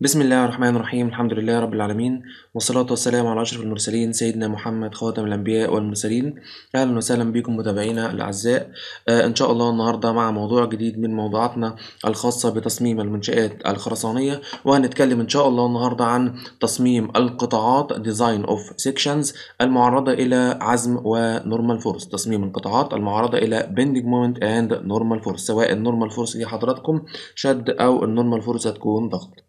بسم الله الرحمن الرحيم الحمد لله رب العالمين والصلاة والسلام على أشرف المرسلين سيدنا محمد خاتم الأنبياء والمرسلين أهلا وسهلا بكم متابعينا الأعزاء آه، إن شاء الله النهاردة مع موضوع جديد من موضوعاتنا الخاصة بتصميم المنشآت الخرسانية وهنتكلم إن شاء الله النهاردة عن تصميم القطاعات Design of Sections المعرضة إلى عزم ونورمال فورس تصميم القطاعات المعرضة إلى Bending Moment and Normal Force سواء النورمال فورس دي حضراتكم شد أو النورمال فورس هتكون ضغط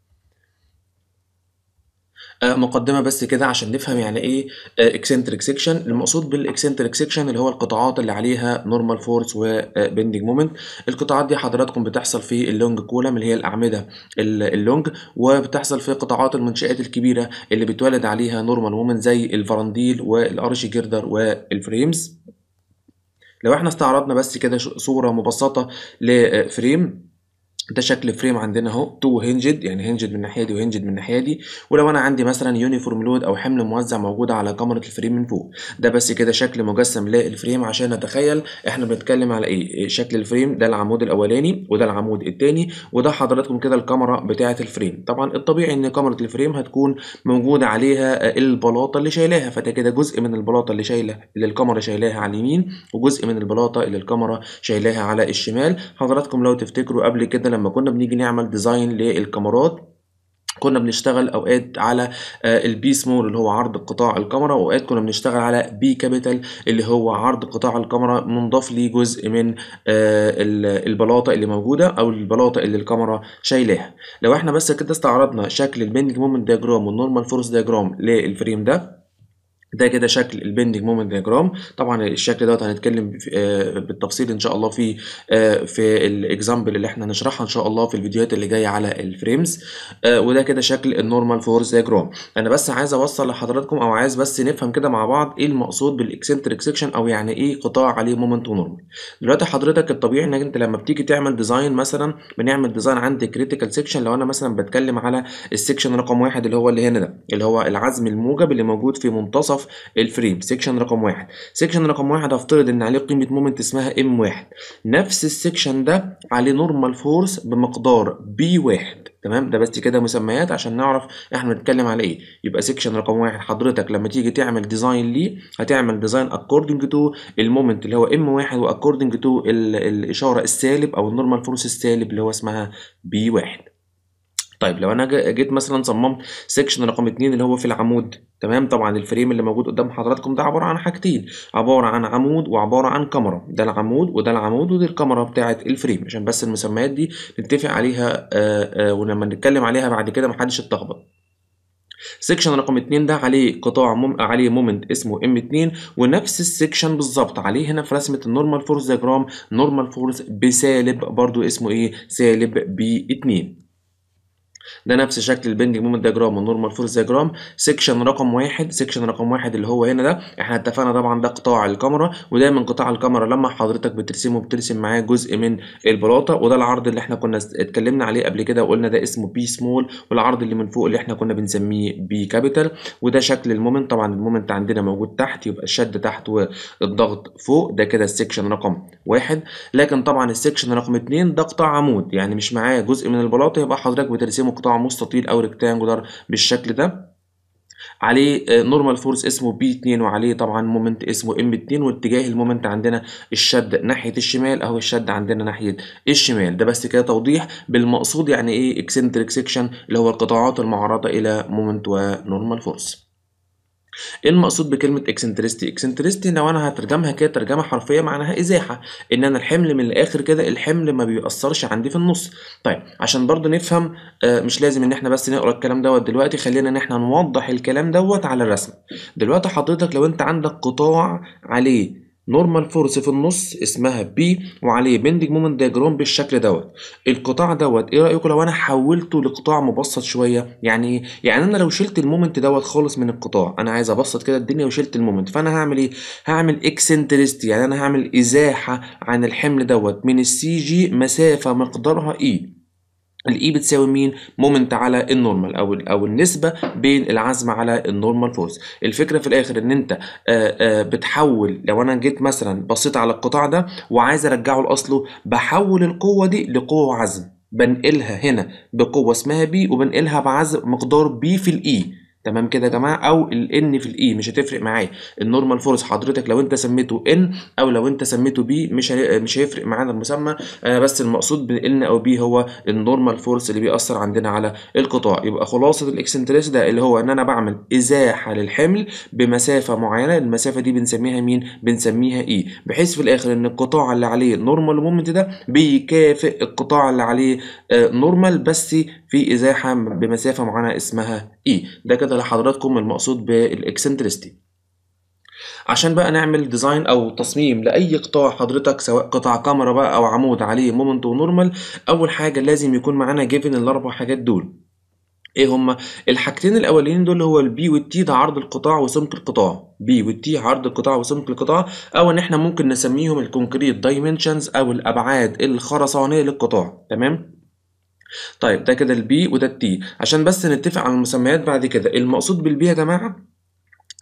آه، مقدمه بس كده عشان نفهم يعني ايه اكسنتريك آه، سيكشن المقصود بالاكسنتريك سيكشن اللي هو القطاعات اللي عليها نورمال فورس وبندنج مومنت القطاعات دي حضراتكم بتحصل في اللونج كولم اللي هي الاعمده اللونج وبتحصل في قطاعات المنشات الكبيره اللي بتولد عليها نورمال مومنت زي الفرنديل والارش جردر والفريمز لو احنا استعرضنا بس كده صوره مبسطه لفريم آه، ده شكل فريم عندنا اهو تو هنجد يعني هنجد من الناحيه دي وهنجد من الناحيه دي ولو انا عندي مثلا يونيفورم لود او حمل موزع موجود على كاميرا الفريم من فوق ده بس كده شكل مجسم للفريم عشان نتخيل احنا بنتكلم على إيه. ايه شكل الفريم ده العمود الاولاني وده العمود الثاني وده حضراتكم كده الكاميرا بتاعه الفريم طبعا الطبيعي ان كاميرا الفريم هتكون موجوده عليها البلاطه اللي شايلاها فده كده جزء من البلاطه اللي شايله اللي الكاميرا شايلاها على اليمين وجزء من البلاطه اللي الكاميرا شايلاها على الشمال حضراتكم لو تفتكروا قبل كده لما كنا بنيجي نعمل ديزاين للكاميرات كنا بنشتغل اوقات على آه، البي سمول اللي هو عرض قطاع الكاميرا واوقات كنا بنشتغل على بي كابيتال اللي هو عرض قطاع الكاميرا منضاف ليه جزء من آه، البلاطه اللي موجوده او البلاطه اللي الكاميرا شايلاها لو احنا بس كده استعرضنا شكل البيندنج مومنت دياجرام والنورمال فورس دياجرام للفريم ده ده كده شكل البندنج مومنت دياجرام طبعا الشكل دوت هنتكلم آه، بالتفصيل ان شاء الله في آه، في الاكزامبل اللي احنا هنشرحها ان شاء الله في الفيديوهات اللي جايه على الفريمز آه، وده كده شكل النورمال فورس دياجرام انا بس عايز اوصل لحضراتكم او عايز بس نفهم كده مع بعض ايه المقصود بالاكسنتريك سيكشن او يعني ايه قطاع عليه مومنت ونورمال دلوقتي حضرتك الطبيعي انك انت لما بتيجي تعمل ديزاين مثلا بنعمل ديزاين عند كريتيكال سيكشن لو انا مثلا بتكلم على السيكشن رقم واحد اللي هو اللي هنا ده اللي هو العزم الموجب اللي موجود في منتصف اوصف الفريم سيكشن رقم واحد سيكشن رقم واحد هفترض ان عليه قيمه مومنت اسمها ام واحد نفس السيكشن ده عليه نورمال فورس بمقدار بي واحد تمام ده بس كده مسميات عشان نعرف احنا بنتكلم على ايه يبقى سيكشن رقم واحد حضرتك لما تيجي تعمل ديزاين ليه هتعمل ديزاين اكوردنج تو المومنت اللي هو ام واحد واكوردنج تو الاشاره السالب او النورمال فورس السالب اللي هو اسمها بي واحد طيب لو انا جيت مثلا صممت سيكشن رقم 2 اللي هو في العمود تمام طبعا الفريم اللي موجود قدام حضراتكم ده عباره عن حاجتين عباره عن عمود وعباره عن كاميرا ده العمود وده العمود ودي الكاميرا بتاعه الفريم عشان بس المسميات دي نتفق عليها آه، آه، ولما نتكلم عليها بعد كده محدش يتلخبط سيكشن رقم 2 ده عليه قطاع مم... عليه مومنت اسمه ام 2 ونفس السيكشن بالظبط عليه هنا في رسمه النورمال فورس ديجرام نورمال فورس بسالب برضو اسمه ايه سالب بي 2 ده نفس شكل البندنج مومنت دياجرام والنورمال فورس دياجرام سيكشن رقم واحد سيكشن رقم واحد اللي هو هنا ده احنا اتفقنا طبعا ده قطاع الكاميرا ودايما قطاع الكاميرا لما حضرتك بترسمه بترسم معاه جزء من البلاطه وده العرض اللي احنا كنا اتكلمنا عليه قبل كده وقلنا ده اسمه بي سمول والعرض اللي من فوق اللي احنا كنا بنسميه بي كابيتال وده شكل المومنت طبعا المومنت عندنا موجود تحت يبقى الشد تحت والضغط فوق ده كده السكشن رقم واحد لكن طبعا السكشن رقم اثنين ده قطاع عمود يعني مش معاه جزء من البلاطه يبقى حضرتك بترسمه قطاع مستطيل أو ريكتانجولار بالشكل ده عليه نورمال آه، فورس اسمه بي 2 وعليه طبعا مومنت اسمه ام 2 واتجاه المومنت عندنا الشد ناحيه الشمال اهو الشد عندنا ناحيه الشمال ده بس كده توضيح بالمقصود يعني ايه اكسنتريك سيكشن اللي هو القطاعات المعرضه الى مومنت ونورمال فورس ايه المقصود بكلمة اكسنتريستي اكسنتريستي لو انا هترجمها كده ترجمة حرفية معناها ازاحة، ان انا الحمل من الاخر كده الحمل ما بيأثرش عندي في النص. طيب عشان برضه نفهم آه مش لازم ان احنا بس نقرا الكلام دوت دلوقتي خلينا ان احنا نوضح الكلام دوت على الرسم. دلوقتي حضرتك لو انت عندك قطاع عليه نورمال فورس في النص اسمها بي وعليه بندنج مومنت دياجرام بالشكل دوت القطاع دوت ايه رايكم لو انا حولته لقطاع مبسط شويه يعني إيه؟ يعني انا لو شلت المومنت دوت خالص من القطاع انا عايز ابسط كده الدنيا وشلت المومنت فانا هعمل ايه هعمل اكسنتريستي يعني انا هعمل ازاحه عن الحمل دوت من السي جي مسافه مقدارها اي e. الاي بتساوي مين مومنت على النورمال او او النسبه بين العزم على النورمال فورس الفكره في الاخر ان انت آه، آه، بتحول لو انا جيت مثلا بصيت على القطاع ده وعايز ارجعه لاصله بحول القوه دي لقوه عزم بنقلها هنا بقوه اسمها بي وبنقلها بعزم مقدار بي في الاي e. تمام كده يا جماعه او الان في الاي e مش هتفرق معايا النورمال فورس حضرتك لو انت سميته ان او لو انت سميته بي مش مش هيفرق معانا المسمى انا آه، بس المقصود بان او بي هو النورمال فورس اللي بيأثر عندنا على القطاع يبقى خلاصه الاكسنتريس ده اللي هو ان انا بعمل ازاحه للحمل بمسافه معينه المسافه دي بنسميها مين بنسميها اي e. بحيث في الاخر ان القطاع اللي عليه نورمال مومنت ده بيكافئ القطاع اللي عليه نورمال آه، بس في ازاحه بمسافه معينه اسمها اي e. ده كده لحضراتكم المقصود بالاكسنتريستي عشان بقى نعمل ديزاين او تصميم لاي قطاع حضرتك سواء قطع كاميرا بقى او عمود عليه مومنت ونورمال اول حاجه لازم يكون معانا جيفن الاربع حاجات دول ايه هما الحاجتين الاولين دول هو البي والتي ده عرض القطاع وسمك القطاع بي والتي عرض القطاع وسمك القطاع او ان احنا ممكن نسميهم الكونكريت دايمنشنز او الابعاد الخرسانيه للقطاع تمام طيب ده كده البي وده التي عشان بس نتفق على المسميات بعد كده المقصود بالبي يا جماعه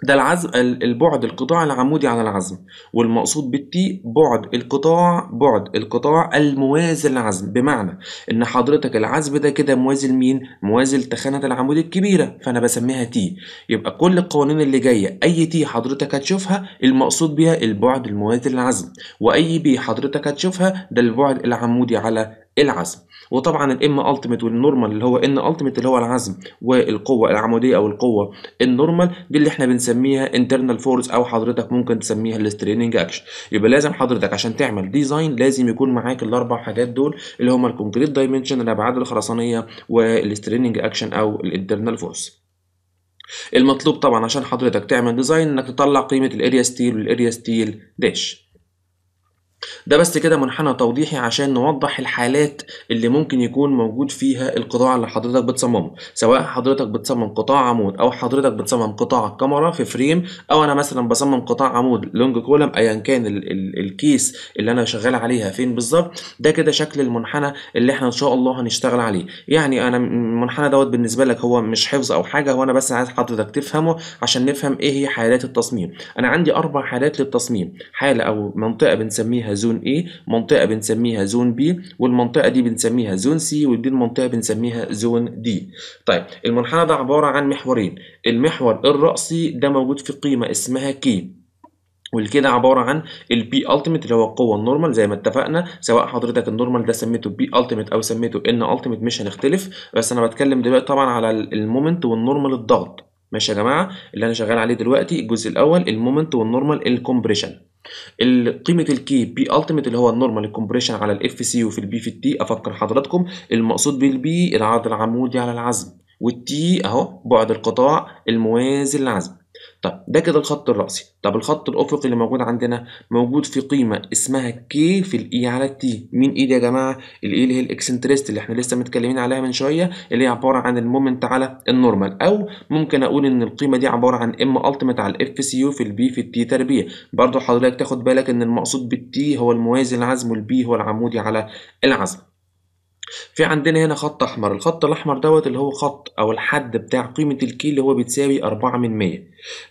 ده العزم البعد القطاع العمودي على العزم والمقصود بالتي بعد القطاع بعد القطاع الموازي للعزم بمعنى ان حضرتك العزم ده كده موازي لمين موازي لتخانه العمود الكبيره فانا بسميها تي يبقى كل القوانين اللي جايه اي تي حضرتك هتشوفها المقصود بيها البعد الموازي للعزم واي بي حضرتك هتشوفها ده البعد العمودي على العزم وطبعا الام التيميت والنورمال اللي هو ان التيميت اللي هو العزم والقوه العموديه او القوه النورمال دي اللي احنا بنسميها انترنال فورس او حضرتك ممكن تسميها الستريننج اكشن يبقى لازم حضرتك عشان تعمل ديزاين لازم يكون معاك الاربع حاجات دول اللي هما الكونكريت دايمنشن الابعاد الخرسانيه والستريننج اكشن او الانترنال فورس المطلوب طبعا عشان حضرتك تعمل ديزاين انك تطلع قيمه الاريا ستيل والاريا ستيل داش ده بس كده منحنى توضيحي عشان نوضح الحالات اللي ممكن يكون موجود فيها القطاع اللي حضرتك بتصممه سواء حضرتك بتصمم قطاع عمود او حضرتك بتصمم قطاع كاميرا في فريم او انا مثلا بصمم قطاع عمود لونج كولم ايا كان ال ال الكيس اللي انا شغال عليها فين بالظبط ده كده شكل المنحنى اللي احنا ان شاء الله هنشتغل عليه يعني انا المنحنى دوت بالنسبه لك هو مش حفظ او حاجه هو انا بس عايز حضرتك تفهمه عشان نفهم ايه هي حالات التصميم انا عندي اربع حالات للتصميم حاله او منطقه بنسميها بنسميها زون A إيه، منطقة بنسميها زون B والمنطقة دي بنسميها زون C ودي المنطقة بنسميها زون D طيب المنحنى ده عبارة عن محورين المحور الرأسي ده موجود في قيمة اسمها K والكده عباره عن البي التيميت اللي هو القوه النورمال زي ما اتفقنا سواء حضرتك النورمال ده سميته بي التيميت او سميته ان التيميت مش هنختلف بس انا بتكلم دلوقتي طبعا على المومنت والنورمال الضغط ماشي يا جماعه اللي انا شغال عليه دلوقتي الجزء الاول المومنت والنورمال الكومبريشن قيمه الكي بي التيميت اللي هو النورمال الكومبريشن على الاف سي وفي البي في التي افكر حضراتكم المقصود بالبي العرض العمودي على العزم والتي اهو بعد القطاع الموازي للعزم طب ده كده الخط الرأسي طب الخط الأفقي اللي موجود عندنا موجود في قيمة اسمها K في الإي e على T مين إيه دي يا جماعة الإي e اللي هي الإكسنتريست اللي إحنا لسه متكلمين عليها من شوية اللي هي عبارة عن المومنت على النورمال أو ممكن أقول إن القيمة دي عبارة عن إم ألتيميت على الإف سي يو في البي في T تربيع برضه حضرتك تاخد بالك إن المقصود بالتي هو الموازي العزم والبي هو العمودي على العزم في عندنا هنا خط احمر الخط الاحمر دوت اللي هو خط او الحد بتاع قيمه الكي اللي هو بتساوي 4 من 100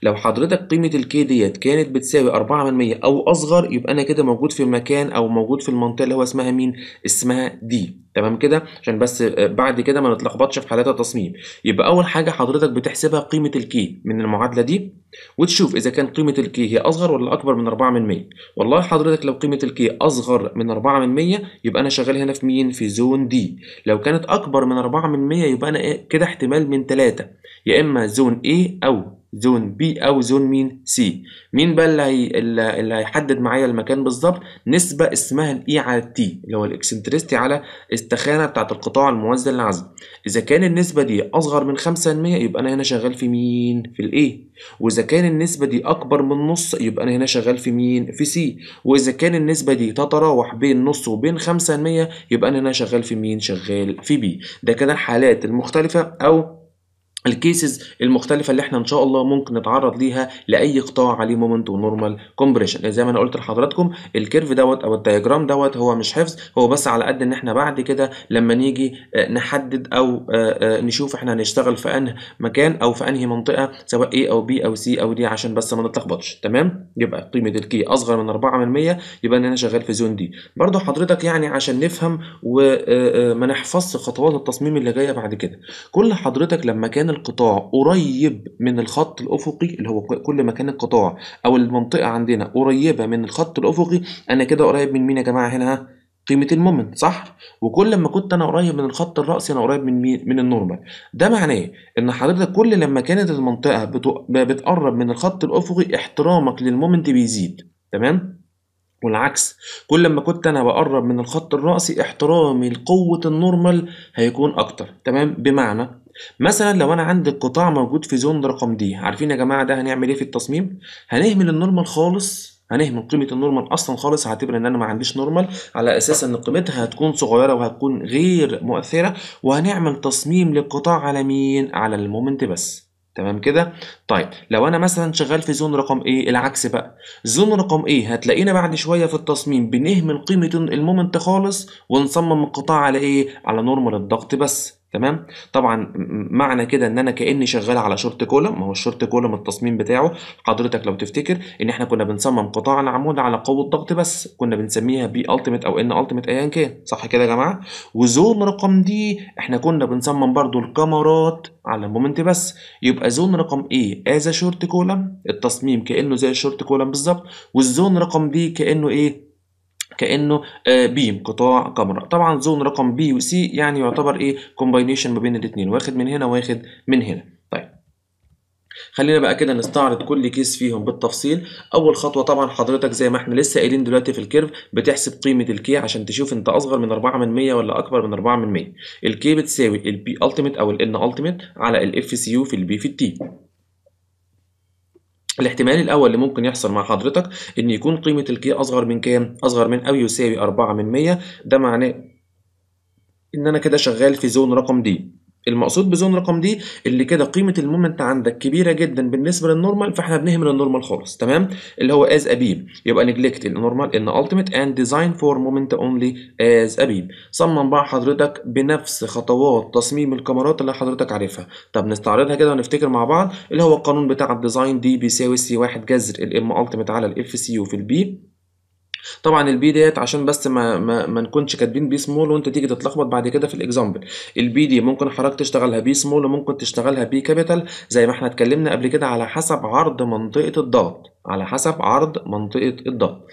لو حضرتك قيمه الكي ديت كانت بتساوي 4 من 100 او اصغر يبقى انا كده موجود في المكان او موجود في المنطقه اللي هو اسمها مين اسمها دي تمام كده عشان بس آه، بعد كده ما نتلخبطش في حالات التصميم يبقى اول حاجه حضرتك بتحسبها قيمه الكي من المعادله دي وتشوف اذا كان قيمه الكي هي اصغر ولا اكبر من 4 من 100 والله حضرتك لو قيمه الكي اصغر من 4 من 100 يبقى انا شغال هنا في مين في زون دي لو كانت أكبر من 4% يبقى أنا إيه، كده احتمال من 3 يا إما زون A أو زون بي او زون مين سي مين بقى اللي اللي هيحدد معايا المكان بالظبط نسبه اسمها الاي e على التي اللي هو الاكسنتريستي على السخانه بتاعه القطاع الموازي للعزم اذا كان النسبه دي اصغر من 5% يبقى انا هنا شغال في مين في الاي e. واذا كان النسبه دي اكبر من نص يبقى انا هنا شغال في مين في سي واذا كان النسبه دي تتراوح بين نص وبين 5% يبقى انا هنا شغال في مين شغال في بي ده كده الحالات المختلفه او الكيسز المختلفه اللي احنا ان شاء الله ممكن نتعرض ليها لاي قطاع عليه مومنت ونورمال كومبريشن زي ما انا قلت لحضراتكم الكيرف دوت او الدياجرام دوت هو مش حفظ هو بس على قد ان احنا بعد كده لما نيجي آه، نحدد او آه، آه، نشوف احنا هنشتغل في انهي مكان او في انهي منطقه سواء A او B او C او D عشان بس ما نتلخبطش تمام يبقى قيمه الكي اصغر من 4 يبقى ان انا شغال في زون دي برضو حضرتك يعني عشان نفهم وما نحفظش خطوات التصميم اللي جايه بعد كده كل حضرتك لما كان القطاع قريب من الخط الأفقي اللي هو كل ما كان القطاع أو المنطقة عندنا قريبة من الخط الأفقي أنا كده قريب من مين يا جماعة هنا قيمة المومنت صح؟ وكل ما كنت أنا قريب من الخط الرأسي أنا قريب من مين؟ من النورمال. ده معناه إن حضرتك كل لما كانت المنطقة بتقرب من الخط الأفقي احترامك للمومنت بيزيد تمام؟ والعكس كل لما كنت انا بقرب من الخط الرأسي احترامي لقوة النورمال هيكون اكتر تمام بمعنى مثلا لو انا عندي القطاع موجود في زون رقم دي عارفين يا جماعه ده هنعمل ايه في التصميم هنهمل النورمال خالص هنهمل قيمه النورمال اصلا خالص هعتبر ان انا ما عنديش نورمال على اساس ان قيمتها هتكون صغيره وهتكون غير مؤثره وهنعمل تصميم للقطاع على مين على المومنت بس تمام كده طيب لو انا مثلا شغال في زون رقم ايه العكس بقى زون رقم ايه هتلاقينا بعد شويه في التصميم بنهمل قيمه المومنت خالص ونصمم القطاع على ايه على نورمال الضغط بس تمام طبعا معنى كده ان انا كاني شغال على شورت كولم ما هو الشورت كولم التصميم بتاعه حضرتك لو تفتكر ان احنا كنا بنصمم قطاع العمود على قوه ضغط بس كنا بنسميها بي التيميت او ان التيميت ايا كان صح كده يا جماعه وزون رقم دي احنا كنا بنصمم برضو الكاميرات على مومنت بس يبقى زون رقم ايه از شورت كولم التصميم كانه زي الشورت كولم بالظبط والزون رقم دي كانه ايه كانه بيم آه، قطاع كاميرا طبعا زون رقم بي وسي يعني يعتبر ايه كومباينيشن ما بين الاثنين واخد من هنا واخد من هنا طيب خلينا بقى كده نستعرض كل كيس فيهم بالتفصيل اول خطوه طبعا حضرتك زي ما احنا لسه قايلين دلوقتي في الكيرف بتحسب قيمه الكي عشان تشوف انت اصغر من 4 من 100 ولا اكبر من 4 من 100 الكي بتساوي البي التيميت او الان التيميت على الاف سي يو في البي في التي الاحتمال الاول اللي ممكن يحصل مع حضرتك ان يكون قيمه الكي اصغر من كام اصغر من او يساوي 4 من 100 ده معناه ان انا كده شغال في زون رقم دي المقصود بزون رقم دي اللي كده قيمه المومنت عندك كبيره جدا بالنسبه للنورمال فاحنا بنهمل النورمال خالص تمام اللي هو از ابيب يبقى نجلكت النورمال ان التيميت اند ديزاين فور مومنت اونلي از ابيب صمم بقى حضرتك بنفس خطوات تصميم الكاميرات اللي حضرتك عارفها طب نستعرضها كده ونفتكر مع بعض اللي هو القانون بتاع الديزاين دي بيساوي سي 1 جذر الام التيميت على الاف سي يو في البي طبعا البي ديت عشان بس ما ما, ما نكونش كاتبين بي سمول وانت تيجي تتلخبط بعد كده في الاكزامبل البي دي ممكن حضرتك تشتغلها بي سمول وممكن تشتغلها بي كابيتال زي ما احنا اتكلمنا قبل كده على حسب عرض منطقه الضغط على حسب عرض منطقه الضغط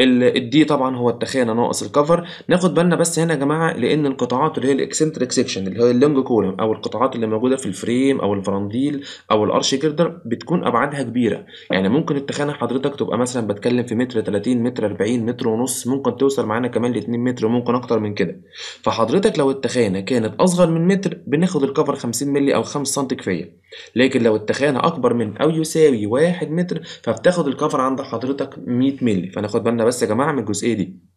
الدي طبعا هو التخانه ناقص الكفر ناخد بالنا بس هنا يا جماعه لان القطاعات اللي هي الاكسنتريك سيكشن اللي هي اللونج كولم او القطاعات اللي موجوده في الفريم او الفرنديل او الارش جردر بتكون ابعادها كبيره يعني ممكن التخانه حضرتك تبقى مثلا بتكلم في متر 30 متر 40 متر ونص ممكن توصل معانا كمان ل 2 متر وممكن اكتر من كده فحضرتك لو التخانه كانت اصغر من متر بناخد الكفر 50 مللي او 5 سم كفايه لكن لو التخانه اكبر من او يساوي واحد متر فبتاخد الكفر عند حضرتك 100 مللي فناخد بالنا بس يا جماعه من الجزئيه دي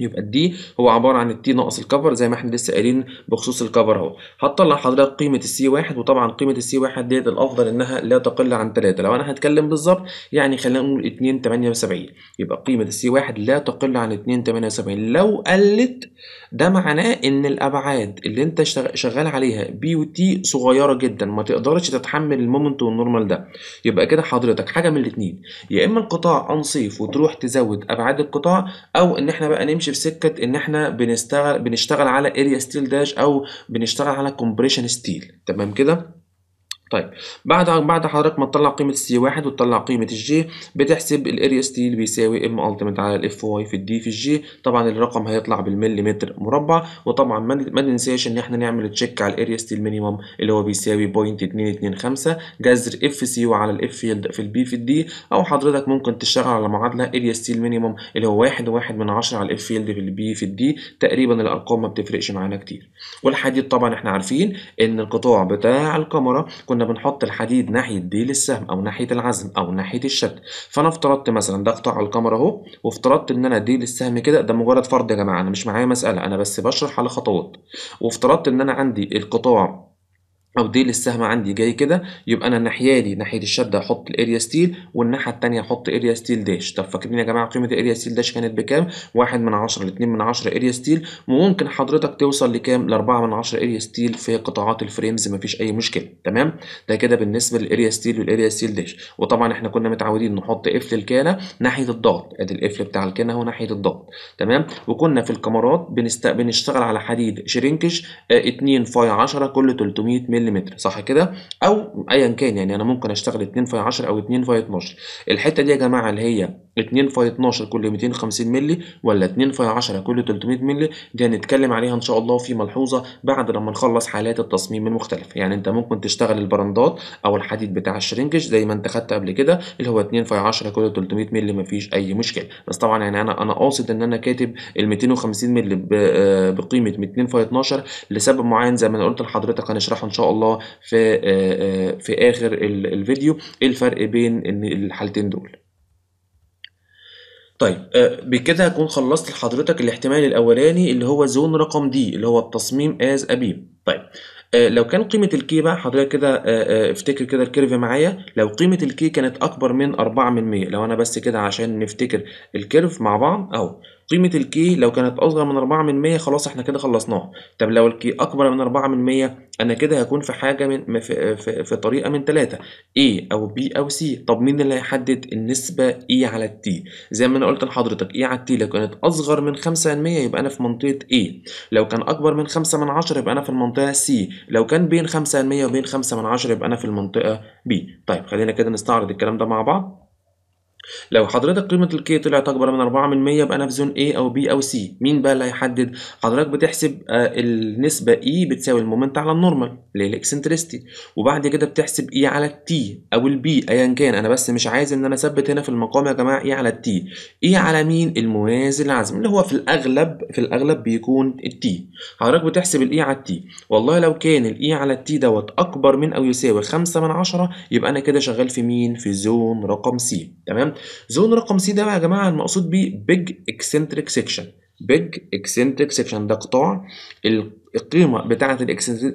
يبقى الدي هو عباره عن التي ناقص الكفر زي ما احنا لسه قايلين بخصوص الكفر اهو هتطلع حضرتك قيمه السي واحد وطبعا قيمه السي واحد ديت الافضل انها لا تقل عن 3 لو انا هتكلم بالظبط يعني خلينا نقول 2.78 يبقى قيمه السي واحد لا تقل عن 2.78 لو قلت ده معناه ان الابعاد اللي انت شغال عليها بي وتي صغيره جدا ما تقدرش تتحمل المومنت والنورمال ده يبقى كده حضرتك حاجه من الاثنين يا اما القطاع انصيف وتروح تزود ابعاد القطاع او ان احنا بقى نمشي في سكه ان احنا بنشتغل بنشتغل على اريا ستيل داش او بنشتغل على كومبريشن ستيل تمام كده طيب بعد بعد حضرتك ما تطلع قيمه السي واحد وتطلع قيمه الجي بتحسب الاريا ستيل بيساوي ام التيميت على الاف واي في الدي في الجي طبعا الرقم هيطلع بالمليمتر مربع وطبعا ما ننساش ان احنا نعمل تشيك على الاريا ستيل مينيمم اللي هو بيساوي بوينت جذر اف سي على الاف فيلد في البي في الدي او حضرتك ممكن تشتغل على معادله اريا ستيل مينيمم اللي هو 1.1 واحد من 10 على الاف فيلد في البي في الدي تقريبا الارقام ما بتفرقش معانا كتير والحديد طبعا احنا عارفين ان القطاع بتاع الكاميرا كنا بنحط الحديد ناحية ديل السهم أو ناحية العزم أو ناحية الشد فأنا افترضت مثلا ده قطاع القمر أهو وافترضت إن أنا دي للسهم كده ده مجرد فرض يا جماعة أنا مش معايا مسألة أنا بس بشرح على خطوات وافترضت إن أنا عندي القطاع او ديل السهم عندي جاي كده يبقى انا الناحيه دي ناحيه الشده احط الاريا ستيل والناحيه الثانيه احط اريا ستيل داش طب فاكرين يا جماعه قيمه الاريا ستيل داش كانت بكام 1 من 10 ل 2 من 10 اريا ستيل وممكن حضرتك توصل لكام ل 4 من 10 اريا ستيل في قطاعات الفريمز مفيش اي مشكله تمام ده كده بالنسبه للاريا ستيل والاريا ستيل داش وطبعا احنا كنا متعودين نحط قفل الكانه ناحيه الضغط ادي القفل بتاع الكانه اهو ناحيه الضغط تمام وكنا في الكاميرات بنست... بنشتغل على حديد شرينكش 2 آه، فاي 10 كل 300 مللي ملم صح كده او ايا كان يعني انا ممكن اشتغل 2 في 10 او 2 في 12 الحته دي يا جماعه اللي هي 2 في 12 كل 250 مللي ولا 2 في 10 كل 300 مللي دي هنتكلم عليها ان شاء الله في ملحوظه بعد لما نخلص حالات التصميم المختلفه يعني انت ممكن تشتغل البراندات او الحديد بتاع الشرنكش زي ما انت خدت قبل كده اللي هو 2 في 10 كل 300 مللي مفيش اي مشكله بس طبعا يعني انا انا قاصد ان انا كاتب ال 250 مللي آه، بقيمه 2 في 12 لسبب معين زي ما انا قلت لحضرتك هنشرحه ان شاء الله في آه، آه، في اخر الفيديو ايه الفرق بين الحالتين دول طيب آه، بكده هكون خلصت لحضرتك الاحتمال الاولاني اللي هو زون رقم دي اللي هو التصميم از ابيب طيب آه، لو كان قيمه الكي بقى حضرتك كده آه، افتكر كده الكيرف معايا لو قيمه الكي كانت اكبر من 4 من 100 لو انا بس كده عشان نفتكر الكيرف مع بعض اهو قيمة الكي لو كانت أصغر من 4 من 100 خلاص احنا كده خلصناها، طب لو الكي أكبر من 4 من 100 أنا كده هكون في حاجة من في, في, في طريقة من ثلاثة A أو B أو C طب مين اللي هيحدد النسبة E على T زي ما أنا قلت لحضرتك E على T لو كانت أصغر من 5 من 100 يبقى أنا في منطقة A لو كان أكبر من 5 من 10 يبقى أنا في المنطقة C لو كان بين 5 من 100 وبين 5 من 10 يبقى أنا في المنطقة B طيب خلينا كده نستعرض الكلام ده مع بعض لو حضرتك قيمة الكي طلعت أكبر من 4% يبقى أنا في زون A أو B أو C، مين بقى اللي هيحدد؟ حضرتك بتحسب آه، النسبة E بتساوي المومنت على النورمال اللي هي الإكسنتريستي، وبعد كده بتحسب E على T أو البي أيا كان أنا بس مش عايز إن أنا أثبت هنا في المقام يا جماعة E على T، E على مين؟ الموازي العزم اللي هو في الأغلب في الأغلب بيكون التي، حضرتك بتحسب الإي e على التي، والله لو كان الإي e على التي دوت أكبر من أو يساوي 5 من 10 يبقى أنا كده شغال في مين؟ في زون رقم C، تمام؟ زون رقم سي ده بقى يا جماعه المقصود بيه بيج اكسنتريك سيكشن بيج اكسنتريك سيكشن ده قطاع القيمه بتاعه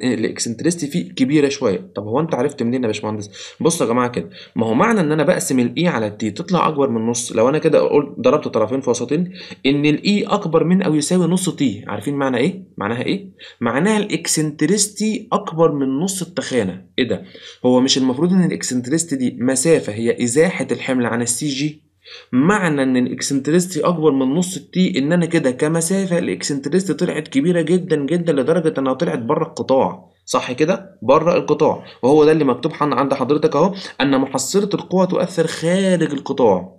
الاكسنتريستي فيه كبيره شويه طب هو انت عرفت منين يا باشمهندس بص يا جماعه كده ما هو معنى ان انا بقسم الاي e على T تطلع اكبر من نص لو انا كده قلت ضربت طرفين في وسطين ان الاي e اكبر من او يساوي نص تي عارفين معنى ايه معناها ايه معناها الاكسنتريستي اكبر من نص التخانه ايه ده هو مش المفروض ان الاكسنتريستي دي مسافه هي ازاحه الحمل عن السي جي معنى ان الاكسنتريستي اكبر من نص التي ان انا كده كمسافه الاكسنتريستي طلعت كبيره جدا جدا لدرجه انها طلعت بره القطاع صح كده بره القطاع وهو ده اللي مكتوب عند حضرتك اهو ان محصله القوه تؤثر خارج القطاع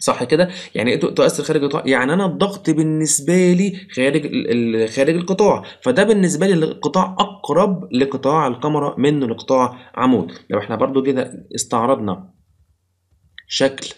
صح كده يعني ايه تؤثر خارج القطاع يعني انا الضغط بالنسبه لي خارج خارج القطاع فده بالنسبه لي القطاع اقرب لقطاع الكاميرا منه لقطاع عمود لو احنا برضو كده استعرضنا شكل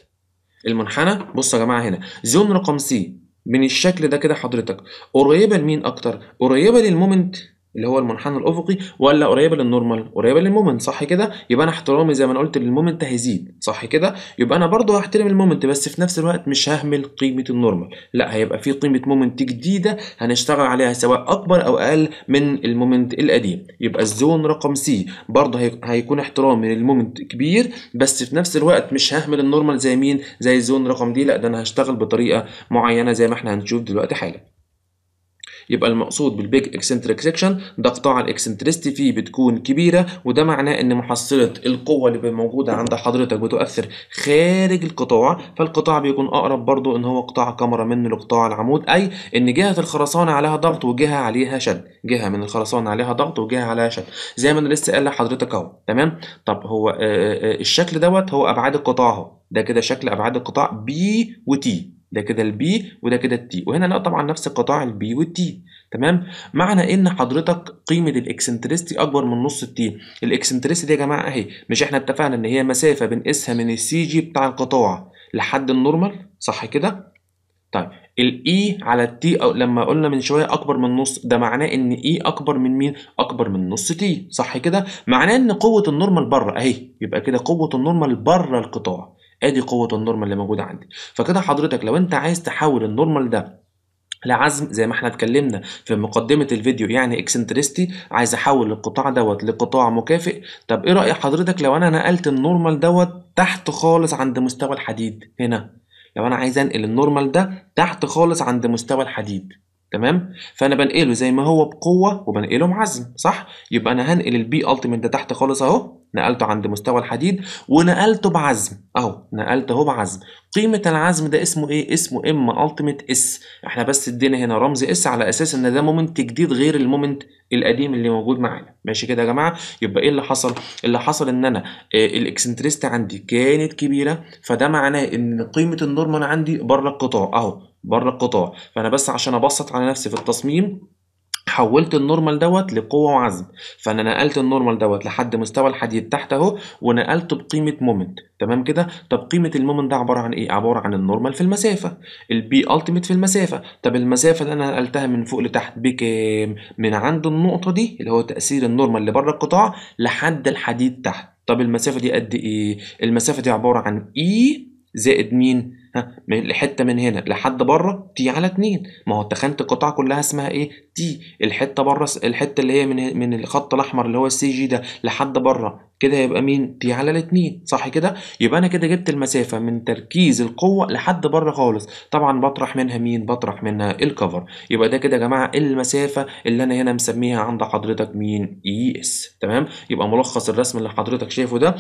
المنحنى بصوا يا جماعه هنا زون رقم سي من الشكل ده كده حضرتك قريبه لمين اكتر قريبه للمومنت اللي هو المنحنى الافقي ولا قريبه للنورمال قريبه للمومنت صح كده يبقى انا احترامي زي ما انا قلت للمومنت هيزيد صح كده يبقى انا برضه هحترم المومنت بس في نفس الوقت مش ههمل قيمه النورمال لا هيبقى في قيمه مومنت جديده هنشتغل عليها سواء اكبر او اقل من المومنت القديم يبقى الزون رقم سي برضه هيكون احترامي للمومنت كبير بس في نفس الوقت مش ههمل النورمال زي مين زي الزون رقم دي لا ده انا هشتغل بطريقه معينه زي ما احنا هنشوف دلوقتي حالا يبقى المقصود بالبيج اكسنتريك سيكشن ده قطاع الاكسنتريستي فيه بتكون كبيره وده معناه ان محصله القوه اللي موجوده عند حضرتك بتؤثر خارج القطاع فالقطاع بيكون اقرب برضو ان هو قطاع كاميرا منه لقطاع العمود اي ان جهه الخرسانه عليها ضغط وجهه عليها شد جهه من الخرسانه عليها ضغط وجهه عليها شد زي ما انا لسه قال لحضرتك اهو تمام طب هو آآ آه، آآ آه، آه، الشكل دوت هو ابعاد القطاع اهو ده كده شكل ابعاد القطاع بي وتي ده كده البي وده كده التي وهنا لا طبعا نفس قطاع البي والتي تمام معنى ان حضرتك قيمه الاكسنتريستي اكبر من نص التي الاكسنتريستي دي يا جماعه اهي مش احنا اتفقنا ان هي مسافه بنقيسها من السي جي بتاع القطاع لحد النورمال صح كده طيب الاي e على التي او لما قلنا من شويه اكبر من نص ده معناه ان اي e اكبر من مين اكبر من نص تي صح كده معناه ان قوه النورمال بره اهي يبقى كده قوه النورمال بره القطاع ادي قوه النورمال اللي موجوده عندي فكده حضرتك لو انت عايز تحول النورمال ده لعزم زي ما احنا اتكلمنا في مقدمه الفيديو يعني اكسنترستي عايز احول القطاع دوت لقطاع مكافئ طب ايه راي حضرتك لو انا نقلت النورمال دوت تحت خالص عند مستوى الحديد هنا لو انا عايز انقل النورمال ده تحت خالص عند مستوى الحديد تمام فانا بنقله زي ما هو بقوه وبنقله بعزم صح يبقى انا هنقل البي التيمت ده تحت خالص اهو نقلته عند مستوى الحديد ونقلته بعزم اهو نقلته اهو بعزم قيمه العزم ده اسمه ايه اسمه ام التيميت اس احنا بس ادينا هنا رمز اس على اساس ان ده مومنت جديد غير المومنت القديم اللي موجود معانا ماشي كده يا جماعه يبقى ايه اللي حصل اللي حصل ان انا إيه الاكسنتريست عندي كانت كبيره فده معناه ان قيمه النورمال عندي بره القطاع اهو بره القطاع فانا بس عشان ابسط على نفسي في التصميم حولت النورمال دوت لقوة وعزم فأنا نقلت النورمال دوت لحد مستوى الحديد تحت أهو ونقلته بقيمة مومنت تمام كده طب قيمة المومنت ده عبارة عن إيه؟ عبارة عن النورمال في المسافة البي ألتيميت في المسافة طب المسافة اللي أنا نقلتها من فوق لتحت بكام؟ من عند النقطة دي اللي هو تأثير النورمال اللي بره القطاع لحد الحديد تحت طب المسافة دي قد إيه؟ المسافة دي عبارة عن إي e زائد مين؟ من الحته من هنا لحد بره تي على 2 ما هو اتخنت القطاع كلها اسمها ايه تي الحته بره الحته اللي هي من من الخط الاحمر اللي هو السي جي ده لحد بره كده هيبقى مين تي على 2 صح كده يبقى انا كده جبت المسافه من تركيز القوه لحد بره خالص طبعا بطرح منها مين بطرح منها الكفر يبقى ده كده يا جماعه المسافه اللي انا هنا مسميها عند حضرتك مين اي e اس تمام يبقى ملخص الرسم اللي حضرتك شايفه ده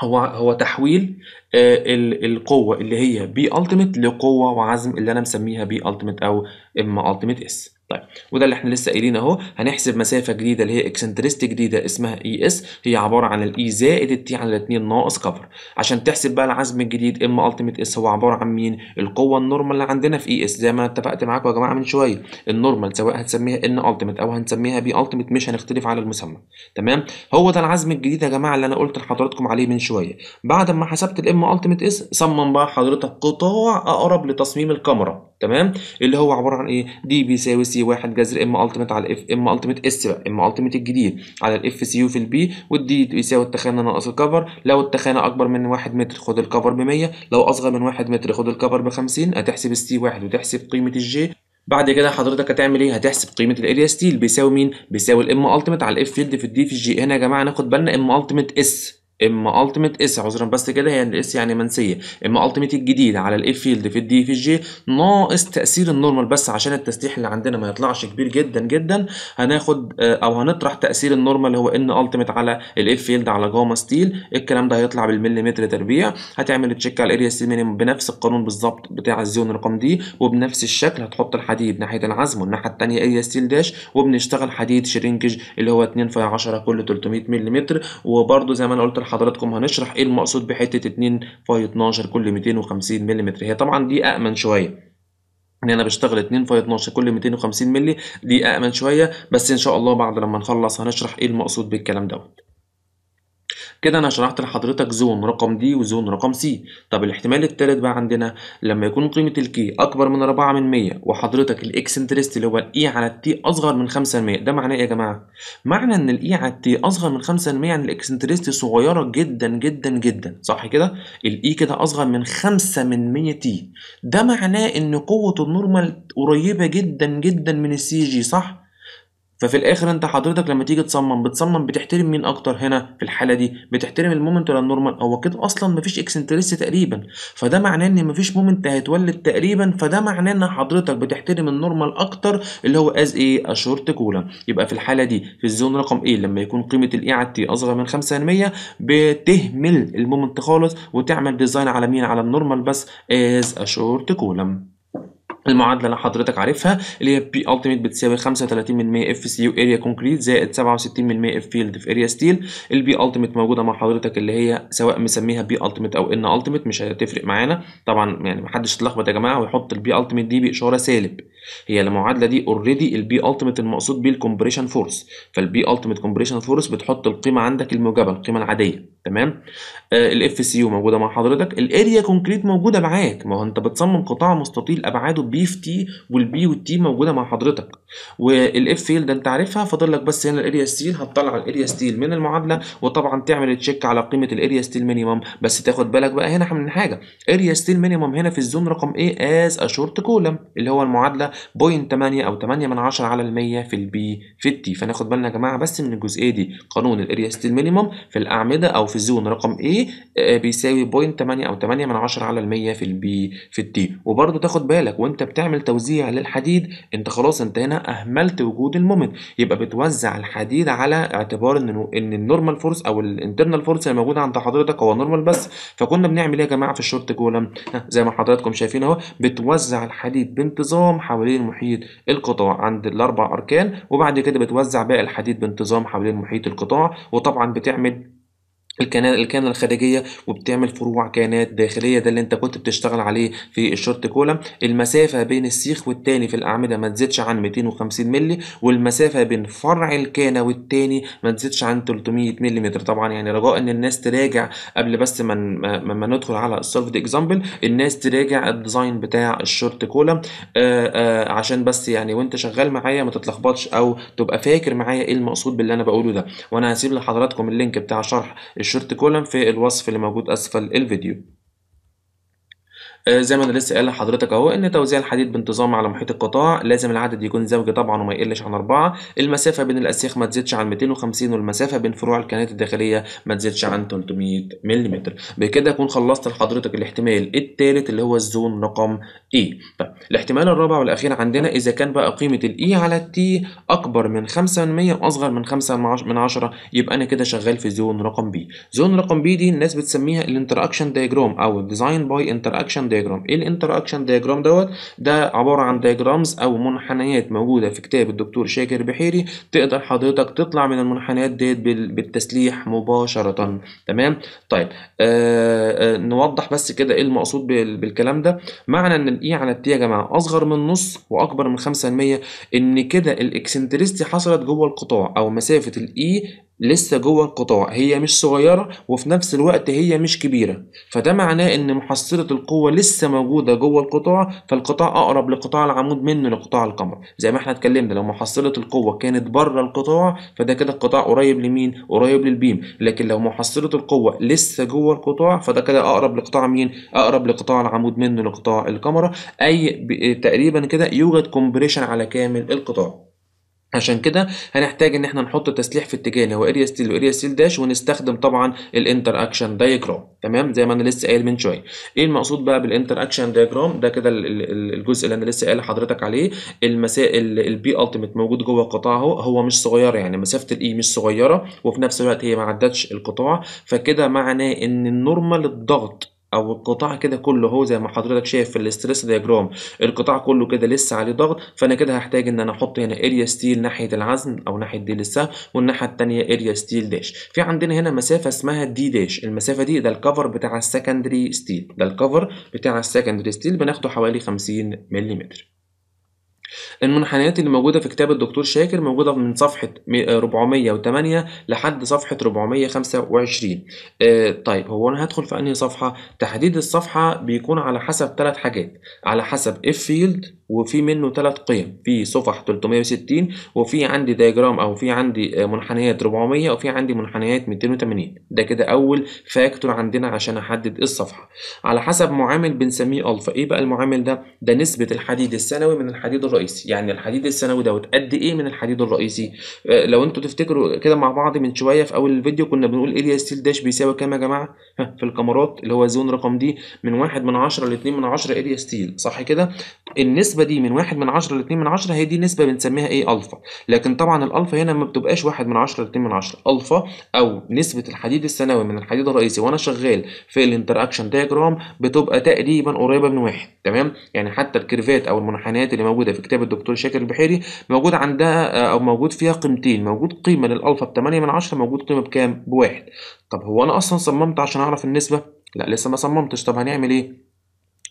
هو هو تحويل آه، القوه اللي هي بي التيميت لقوه وعزم اللي انا مسميها بي التيميت او اما التيميت اس طيب وده اللي احنا لسه قايلين اهو هنحسب مسافه جديده اللي هي اكسنتريستي جديده اسمها اي e اس هي عباره عن الاي e زائد التي على 2 ناقص كفر عشان تحسب بقى العزم الجديد ام التيميت اس هو عباره عن مين القوه النورمال اللي عندنا في اي e اس زي ما انا اتفقت معاكم يا جماعه من شويه النورمال سواء هتسميها ان التيميت او هنسميها بي التيميت مش هنختلف على المسمى تمام هو ده العزم الجديد يا جماعه اللي انا قلت لحضراتكم عليه من شويه بعد ما حسبت الام التيميت اس صمم بقى حضرتك قطاع اقرب لتصميم الكاميرا تمام اللي هو عباره عن ايه دي بيساوي سي 1 جذر ام التيميت على الاف ام التيميت اس بقى ام التيميت الجديد على الاف سي يو في البي والدي بيساوي التخانه ناقص الكفر لو التخانه اكبر من 1 متر خد الكفر ب 100 لو اصغر من 1 متر خد الكفر ب 50 هتحسب السي 1 وتحسب قيمه الجي بعد كده حضرتك هتعمل ايه هتحسب قيمه الاريا ستيل بيساوي مين بيساوي الام التيميت على الاف فيلد في الدي في الجي هنا يا جماعه ناخد بالنا ام التيميت اس اما التيميت اس عذرا بس كده هي الاس يعني منسيه اما التيميت الجديد على الاف فيلد في الدي في الجي ناقص تاثير النورمال بس عشان التسليح اللي عندنا ما يطلعش كبير جدا جدا هناخد آه، او هنطرح تاثير النورمال هو ان التيميت على الاف فيلد على جاما ستيل الكلام ده هيطلع بالمليمتر تربيع هتعمل تشيك على الاريا سي بنفس القانون بالظبط بتاع الزون رقم دي وبنفس الشكل هتحط الحديد ناحيه العزم والناحيه الثانيه اريا ستيل داش وبنشتغل حديد شرينكج اللي هو 2 في 10 كل 300 مليمتر وبرده زي ما انا قلت حضراتكم هنشرح ايه المقصود بحته 2 في 12 كل 250 ملم هي طبعا دي أأمن شويه ان يعني انا بشتغل 2 في 12 كل 250 مللي دي أأمن شويه بس ان شاء الله بعد لما نخلص هنشرح ايه المقصود بالكلام دوت كده انا شرحت لحضرتك زون رقم دي وزون رقم سي طب الاحتمال التالت بقى عندنا لما يكون قيمه الكي اكبر من 4 من 100 وحضرتك الاكسنترست اللي هو الاي e على التي اصغر من 5 من 100 ده معناه ايه يا جماعه معنى ان الاي e على التي اصغر من 5 من 100 يعني الاكسنتريست صغيره جدا جدا جدا صح كده الاي e كده اصغر من 5 من 100 تي ده معناه ان قوه النورمال قريبه جدا جدا من السي جي صح ففي الاخر انت حضرتك لما تيجي تصمم بتصمم بتحترم مين اكتر هنا في الحاله دي بتحترم المومنت ولا النورمال هو كده اصلا مفيش اكسنتريست تقريبا فده معناه ان مفيش مومنت هيتولد تقريبا فده معناه ان حضرتك بتحترم النورمال اكتر اللي هو از ايه اشورت كولا يبقى في الحاله دي في الزون رقم ايه لما يكون قيمه الاي على e تي اصغر من 5% بتهمل المومنت خالص وتعمل ديزاين على مين على النورمال بس از اشورت كولم المعادله اللي حضرتك عارفها اللي هي بي التيميت بتساوي 35% اف سي يو اريا كونكريت زائد 67% اف فيلد في اريا ستيل البي التيميت موجوده مع حضرتك اللي هي سواء مسميها بي التيميت او ان التيميت مش هتفرق معانا طبعا يعني محدش يتلخبط يا جماعه ويحط البي التيميت دي باشاره سالب هي المعادله دي اوريدي البي التيميت المقصود بيه الكومبريشن فورس فالبي التيميت كومبريشن فورس بتحط القيمه عندك الموجبه القيمه العاديه تمام الاف سي يو موجوده مع حضرتك الاريا كونكريت موجوده معاك ما هو انت بتصمم قطاع مستطيل ابعاده بي في تي والبي والتي موجوده مع حضرتك والاف فيل ده انت عارفها فاضل لك بس هنا الاريا ستيل هتطلع الاريا ستيل من المعادله وطبعا تعمل تشيك على قيمه الاريا ستيل مينيمم بس تاخد بالك بقى هنا من حاجه اريا ستيل مينيمم هنا في الزون رقم ايه از ا شورت كولم اللي هو المعادله 0.8 أو 8 من 10 على المية في البي 50 فناخد بالنا يا جماعة بس من الجزئية دي قانون الاريا ستيل مينيموم في الأعمدة أو في الزون رقم A آه، بيساوي 0.8 أو 8 من 10 على المية في البي 50 وبرضه تاخد بالك وأنت بتعمل توزيع للحديد أنت خلاص أنت هنا أهملت وجود المومنت يبقى بتوزع الحديد على اعتبار إن إن النورمال فورس أو الانترنال فورس اللي موجود عند حضرتك هو نورمال بس فكنا بنعمل إيه يا جماعة في الشورت كولم زي ما حضراتكم شايفين أهو بتوزع الحديد بانتظام حول حوالين محيط القطاع عند الأربع أركان وبعد كده بتوزع باقي الحديد بانتظام حوالين محيط القطاع وطبعا بتعمل الكنال الكنة الخارجيه وبتعمل فروع كيانات داخليه ده اللي انت كنت بتشتغل عليه في الشورت كولم المسافه بين السيخ والتاني في الاعمده ما تزيدش عن 250 مللي والمسافه بين فرع الكنة والتاني ما تزيدش عن 300 مللي طبعا يعني رجاء ان الناس تراجع قبل بس ما ما ندخل على السولفد اكزامبل الناس تراجع الديزاين بتاع الشورت كولم آه، آه، عشان بس يعني وانت شغال معايا ما تتلخبطش او تبقى فاكر معايا ايه المقصود باللي انا بقوله ده وانا هسيب لحضراتكم اللينك بتاع شرح الشورت كولم في الوصف اللي موجود أسفل الفيديو آه، زي ما انا لسه قايل لحضرتك اهو ان توزيع الحديد بانتظام على محيط القطاع لازم العدد يكون زوجي طبعا وما يقلش عن اربعه المسافه بين الاسيخ ما تزيدش عن 250 والمسافه بين فروع الكائنات الداخليه ما تزيدش عن 300 ملم بكده اكون خلصت لحضرتك الاحتمال الثالث اللي هو الزون رقم اي e. طيب الاحتمال الرابع والاخير عندنا اذا كان بقى قيمه الاي e على التي اكبر من 5 واصغر من 5 من 10 يبقى انا كده شغال في زون رقم بي زون رقم بي دي الناس بتسميها الانتراكشن دايجرام او ديزاين باي انتراكشن دايجرام ايه الانتر اكشن دايجرام دوت ده عباره عن دايجرامز او منحنيات موجوده في كتاب الدكتور شاكر بحيري تقدر حضرتك تطلع من المنحنيات ديت بالتسليح مباشره تمام طيب آه آه نوضح بس كده ايه المقصود بالكلام ده معنى ان الاي على التي يا جماعه اصغر من نص واكبر من 5% ان كده الاكسنتريستي حصلت جوه القطاع او مسافه الاي لسه جوه القطاع هي مش صغيرة وفي نفس الوقت هي مش كبيرة فده معناه ان محصلة القوة لسه موجودة جوه القطاع فالقطاع اقرب لقطاع العمود منه لقطاع القمر زي ما احنا اتكلمنا لو محصلة القوة كانت بره القطاع فده كده القطاع قريب لمين قريب للبيم لكن لو محصلة القوة لسه جوه القطاع فده كده اقرب لقطاع مين اقرب لقطاع العمود منه لقطاع القمر اي تقريبا كده يوجد كومبريشن على كامل القطاع عشان كده هنحتاج ان احنا نحط تسليح في اتجاه اللي هو اريا ستيل واريا ستيل داش ونستخدم طبعا الانتر اكشن دايجرام تمام زي ما انا لسه قايل من شويه ايه المقصود بقى بالانتر اكشن دايجرام ده كده الجزء اللي انا لسه قايل لحضرتك عليه المسائل البي التيميت موجود جوه القطاع اهو هو مش صغير يعني مسافه الاي e مش صغيره وفي نفس الوقت هي ما عدتش القطاع فكده معناه ان النورمال الضغط او القطاع كده كله هو زي ما حضرتك شايف في الاستريس دياجرام القطاع كله كده لسه عليه ضغط فانا كده هحتاج ان انا احط هنا اريا ستيل ناحيه العزم او ناحيه دي لسه والناحيه الثانيه اريا ستيل داش في عندنا هنا مسافه اسمها دي داش المسافه دي ده الكفر بتاع السكندري ستيل ده الكفر بتاع السكندري ستيل بناخده حوالي 50 ملم المنحنيات اللي موجودة في كتاب الدكتور شاكر موجودة من صفحة 408 آه، لحد صفحة 425 آه طيب هو أنا هدخل في أنهي صفحة؟ تحديد الصفحة بيكون على حسب ثلاث حاجات على حسب f field وفي منه ثلاث قيم في صفح 360 وفي عندي دايجرام او في عندي آه، منحنيات 400 وفي عندي منحنيات 280 ده كده اول فاكتور عندنا عشان احدد الصفحه على حسب معامل بنسميه الفا ايه بقى المعامل ده ده نسبه الحديد السنوي من الحديد الرئيسي يعني الحديد السنوي دوت قد ايه من الحديد الرئيسي آه، لو انتوا تفتكروا كده مع بعض من شويه في اول الفيديو كنا بنقول اريا ستيل داش بيساوي كام يا جماعه في الكاميرات اللي هو زون رقم دي من 1 من 10 ل 2 من 10 اريا ستيل صح كده النسبه النسبه دي من 1 من 10 ل 2 من 10 هي دي نسبه بنسميها ايه الفا لكن طبعا الالفا هنا ما بتبقاش 1 من 10 ل 2 من 10 الفا او نسبه الحديد الثانوي من الحديد الرئيسي وانا شغال في الانتراكشن دياجرام بتبقى تقريبا قريبه من واحد تمام يعني حتى الكيرفات او المنحنيات اللي موجوده في كتاب الدكتور شاكر البحيري موجود عندها آه، او موجود فيها قيمتين موجود قيمه للالفا ب 8 من 10 موجود قيمه بكام بواحد طب هو انا اصلا صممت عشان اعرف النسبه لا لسه ما صممتش طب هنعمل ايه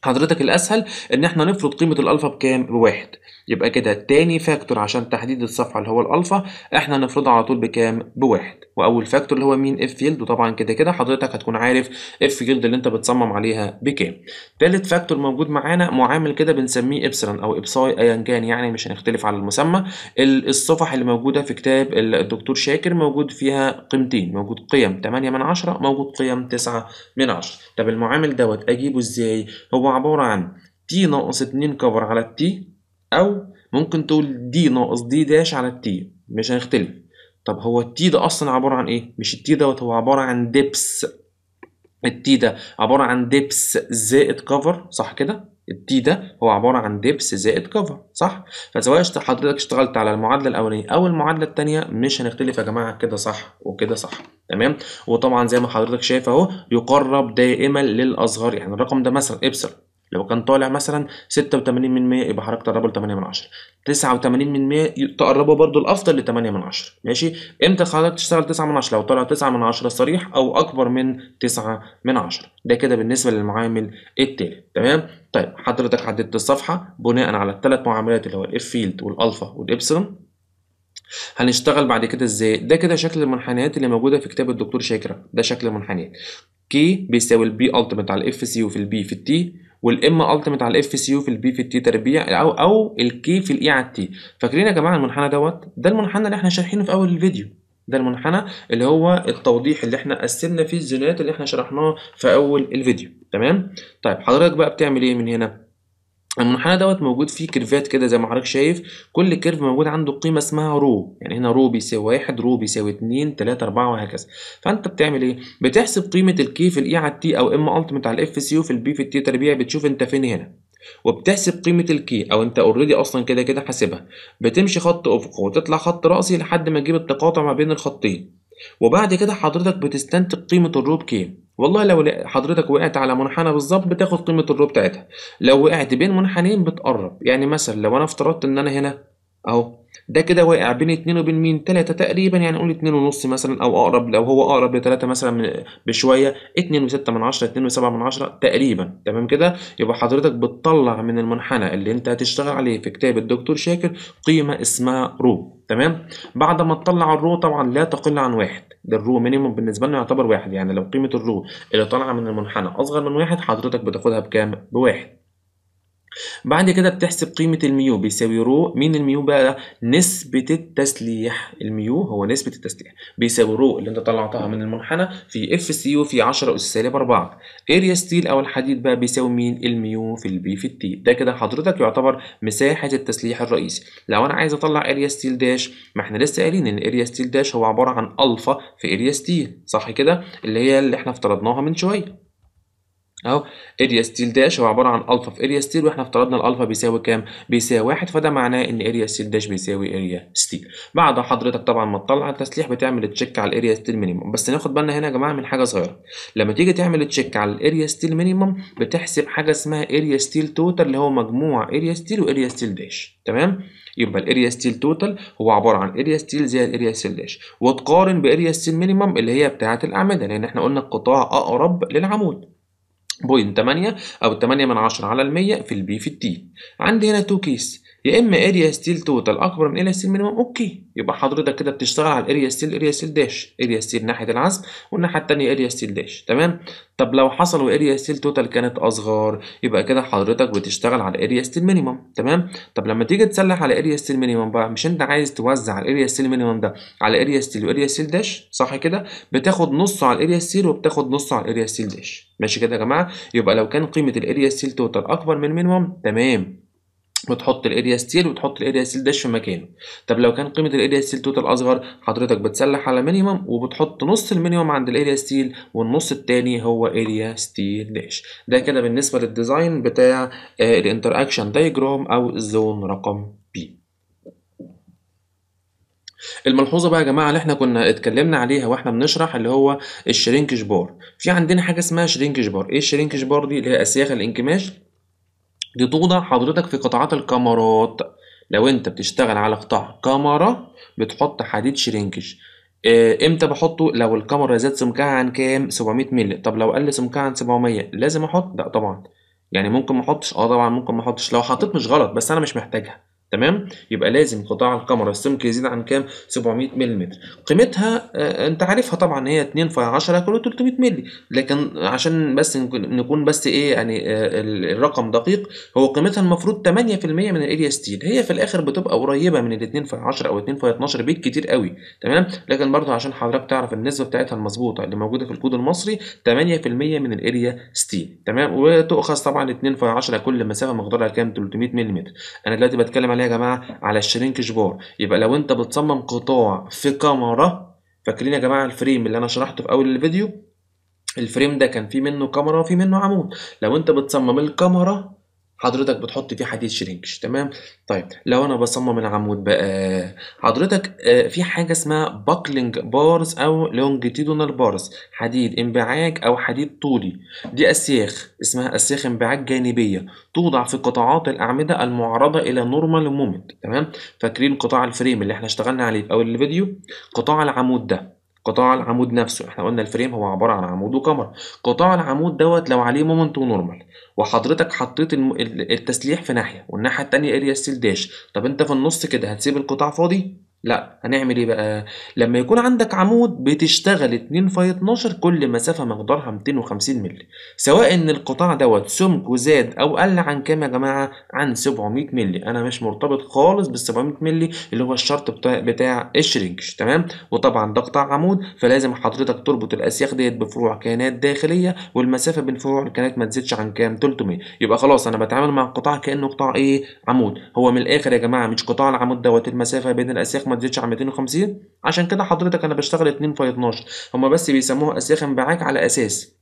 حضرتك الاسهل ان احنا نفرض قيمه الالفا بكام بواحد يبقى كده تاني فاكتور عشان تحديد الصفحه اللي هو الالفا احنا نفرضها على طول بكام بواحد واول فاكتور اللي هو مين اف فيلد وطبعا كده كده حضرتك هتكون عارف اف فيلد اللي انت بتصمم عليها بكام تالت فاكتور موجود معانا معامل كده بنسميه ابسلون او ابساي ايا كان يعني مش هنختلف على المسمى الصفح اللي موجوده في كتاب الدكتور شاكر موجود فيها قيمتين موجود قيم 8 من 10 موجود قيم 9 من 10 طب المعامل دوت اجيبه ازاي هو هو عبارة عن تي ناقص 2 كفر على التي أو ممكن تقول دي ناقص دي داش على التي مش هيختلف طب هو التي ده أصلا عبارة عن إيه؟ مش التي دوت هو عبارة عن دبس التي ده عبارة عن دبس زائد كفر صح كده؟ الدي ده هو عبارة عن ديبس زائد كفر صح؟ فسواء حضرتك اشتغلت على المعادلة الأولانية أو المعادلة التانية مش هنختلف يا جماعة كده صح وكده صح تمام؟ وطبعا زي ما حضرتك شايف أهو يقرب دائما للأصغر يعني الرقم ده مثلا ابسل لو كان طالع مثلا 86% يبقى حضرتك تقربه ل 8 من 10 89% تقربه برضو الافضل ل 8 من 10 ماشي امتى حضرتك تشتغل 9 من 10 لو طالع 9 من 10 صريح او اكبر من 9 من 10 ده كده بالنسبه للمعامل التالي تمام طيب حضرتك عدت الصفحه بناء على الثلاث معاملات اللي هو الاف فيلد والالفا والابسلون هنشتغل بعد كده ازاي ده كده شكل المنحنيات اللي موجوده في كتاب الدكتور شاكره ده شكل المنحنيات كي بيساوي البي التمت على الاف سي وفي البي في التي والام التيميت على الاف سي يو في البي في التي تربيع او او الكي في الاي e على التي فاكرين يا جماعه المنحنى دوت ده المنحنى اللي احنا شارحينه في اول الفيديو ده المنحنى اللي هو التوضيح اللي احنا قسمنا فيه الزينات اللي احنا شرحناه في اول الفيديو تمام طيب حضرتك بقى بتعمل ايه من هنا المنحنى دوت موجود فيه كيرفات كده زي ما حضرتك شايف كل كيرف موجود عنده قيمه اسمها رو يعني هنا رو بيساوي واحد رو بيساوي اتنين تلاته اربعه وهكذا فانت بتعمل ايه؟ بتحسب قيمه الكي في الاي e على التي او ام التمت على الاف سي وفي البي في التي تربيع بتشوف انت فين هنا وبتحسب قيمة الكي أو أنت أوريدي أصلا كده كده حاسبها بتمشي خط افق وتطلع خط رأسي لحد ما تجيب التقاطع ما بين الخطين وبعد كده حضرتك بتستنتج قيمة الروب بكام والله لو حضرتك وقعت على منحنى بالظبط بتاخد قيمه الرو بتاعتها لو وقعت بين منحنيين بتقرب يعني مثلا لو انا افترضت ان انا هنا اهو ده كده واقع بين 2 وبين مين 3 تقريبا يعني قول 2 ونص مثلا او اقرب لو هو اقرب ل 3 مثلا بشويه 2 و6 من 10 2 و7 من 10 تقريبا تمام كده يبقى حضرتك بتطلع من المنحنى اللي انت هتشتغل عليه في كتاب الدكتور شاكر قيمه اسمها رو تمام بعد ما تطلع الرو طبعا لا تقل عن واحد ده الرو مينيموم بالنسبه لنا يعتبر واحد يعني لو قيمه الرو اللي طالعه من المنحنى اصغر من واحد حضرتك بتاخدها بكام بواحد بعد كده بتحسب قيمة الميو بيساوي رو مين الميو بقى ده؟ نسبة التسليح الميو هو نسبة التسليح بيساوي رو اللي انت طلعتها من المنحنى في اف سي يو في 10 اس سالب 4 اريا ستيل او الحديد بقى بيساوي مين الميو في البي في التي ده كده حضرتك يعتبر مساحة التسليح الرئيسي لو انا عايز اطلع اريا ستيل داش ما احنا لسه قايلين ان اريا ستيل داش هو عبارة عن الفا في اريا ستيل صح كده اللي هي اللي احنا افترضناها من شوية اهو اريا ستيل داش هو عباره عن الفا في اريا ستيل واحنا افترضنا الالفا بيساوي كام بيساوي واحد فده معناه ان اريا ستيل داش بيساوي اريا ستيل بعد حضرتك طبعا ما تطلع التسليح بتعمل تشيك على الاريا ستيل مينيمم بس ناخد بالنا هنا يا جماعه من حاجه صغيره لما تيجي تعمل تشيك على الاريا ستيل مينيمم بتحسب حاجه اسمها اريا ستيل توتال اللي هو مجموع اريا ستيل واريا ستيل داش تمام يبقى الاريا ستيل توتال هو عباره عن اريا ستيل زائد اريا ستيل داش وتقارن باريا ستيل مينيمم اللي هي بتاعه الاعمده لان احنا قلنا القطاع اقرب للعمود 0.8 أو 8 من 10 على المية في البي في التي عندي هنا 2 كيس يا اما اريا ستيل توتال اكبر من اريا ستيل مينيمم اوكي يبقى حضرتك كده بتشتغل على الاريا ستيل اريا ستيل داش اريا ستيل ناحيه العزم والناحيه الثانيه اريا ستيل داش تمام طب لو حصل واريا ستيل توتال كانت اصغر يبقى كده حضرتك بتشتغل على اريا ستيل مينيمم تمام طب لما تيجي تسلح على اريا ستيل مينيمم بقى مش انت عايز توزع الاريا ستيل مينيمم ده على اريا ستيل واريا ستيل داش صح كده بتاخد نصه على الاريا ستيل وبتاخد نصه على الاريا ستيل داش ماشي كده يا جماعه يبقى لو كان قيمه الاريا ستيل توتال اكبر من مينيمم تمام وتحط الاريا ستيل وتحط الاريا ستيل داش في مكانه طب لو كان قيمه الاريا ستيل توتال اصغر حضرتك بتسلح على مينيمم وبتحط نص المينيمم عند الاريا ستيل والنص الثاني هو اريا ستيل داش ده كده بالنسبه للديزاين بتاع الانتر اكشن دايجرام او الزون رقم بي الملحوظه بقى يا جماعه اللي احنا كنا اتكلمنا عليها واحنا بنشرح اللي هو الشرينكش بار في عندنا حاجه اسمها شرينكش بار ايه الشرينكش بار دي اللي هي اسياخ الانكماش دي توضع حضرتك في قطاعات الكاميرات لو انت بتشتغل على قطاع كاميرا بتحط حديد شرينكش اه امتى بحطه لو الكاميرا زاد سمكها عن كام 700 مللي طب لو قل سمكها عن 700 لازم احط لا طبعا يعني ممكن ما احطش اه طبعا ممكن ما احطش لو حطيت مش غلط بس انا مش محتاجها تمام يبقى لازم قطاع القمر السمك يزيد عن كام 700 ملم قيمتها آه انت عارفها طبعا هي 2 في 10 كل 300 ملي لكن عشان بس نكون بس ايه يعني آه الرقم دقيق هو قيمتها المفروض 8% من الاريا ستيل هي في الاخر بتبقى قريبه من ال 2 في 10 او 2 في 12 بيت كتير قوي تمام لكن برضه عشان حضرتك تعرف النسبه بتاعتها المظبوطه اللي موجوده في الكود المصري 8% من الاريا ستيل تمام وتؤخذ طبعا 2 في 10 كل مسافه مقدارها كام 300 ملم انا دلوقتي بتكلم عليها يا جماعه على الشرينكج بار يبقى لو انت بتصمم قطاع في كاميرا فاكرين يا جماعه الفريم اللي انا شرحته في اول الفيديو الفريم ده كان فيه منه كاميرا وفيه منه عمود لو انت بتصمم الكاميرا حضرتك بتحط فيه حديد شرينكش تمام طيب لو انا بصمم العمود بقى حضرتك آه، في حاجه اسمها باكلينج بارز او لونجيتيدونال بارز حديد انبعاج او حديد طولي دي اسياخ اسمها اسياخ انبعاج جانبيه توضع في قطاعات الاعمده المعرضه الى نورمال مومنت تمام فاكرين قطاع الفريم اللي احنا اشتغلنا عليه في اول الفيديو قطاع العمود ده قطاع العمود نفسه احنا قلنا الفريم هو عباره عن عمود وكمر قطاع العمود دوت لو عليه مومنت ونورمال وحضرتك حطيت التسليح في ناحيه والناحيه التانية اريا ستيل داش طب انت في النص كده هتسيب القطاع فاضي لأ، هنعمل إيه بقى، لمّا يكون عندك عمود بتشتغل 2 في 12 كل مسافة مقدارها 250 مللي، سواء إن القطاع دوت سمكه زاد أو قَل عن كام يا جماعة؟ عن 700 مللي، أنا مش مرتبط خالص بال700 مللي اللي هو الشرط بتاع بتاع الشرينكش تمام، وطبعًا ده قطاع عمود فلازم حضرتك تربط الأسياخ ديت بفروع كيانات داخلية، والمسافة بين فروع الكيانات ما تزيدش عن كام؟ 300 يبقى خلاص أنا بتعامل مع القطاع كإنه قطاع إيه؟ عمود، هو من الآخر يا جماعة مش قطاع العمود دوت المسافة بين الأسياخ ما تزيدش عن 250 عشان كده حضرتك انا بشتغل 2 في 12 هما بس بيسموها اسياخ انبعاك على اساس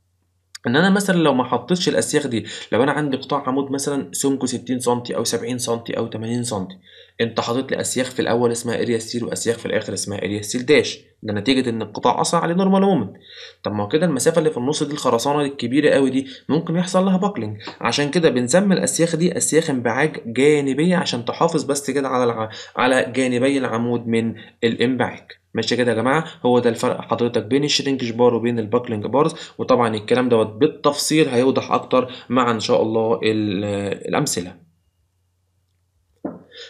ان انا مثلا لو ما حطيتش الاسياخ دي لو انا عندي قطاع عمود مثلا سمكه 60 سم او 70 سم او 80 سم انت حاطط لي اسياخ في الاول اسمها اريا ستيل واسياخ في الاخر اسمها اريا ستيل داش ده نتيجه ان القطاع اصلا عليه نورمال مومنت طب ما هو كده المسافه اللي في النص دي الخرسانه الكبيره قوي دي ممكن يحصل لها باكلنج عشان كده بنسمي الاسياخ دي اسياخ انبعاج جانبيه عشان تحافظ بس كده على الع... على جانبي العمود من الانبعاج ماشي كده يا جماعه هو ده الفرق حضرتك بين الشرينكش بار وبين الباكلنج بارز وطبعا الكلام دوت بالتفصيل هيوضح اكتر مع ان شاء الله الامثله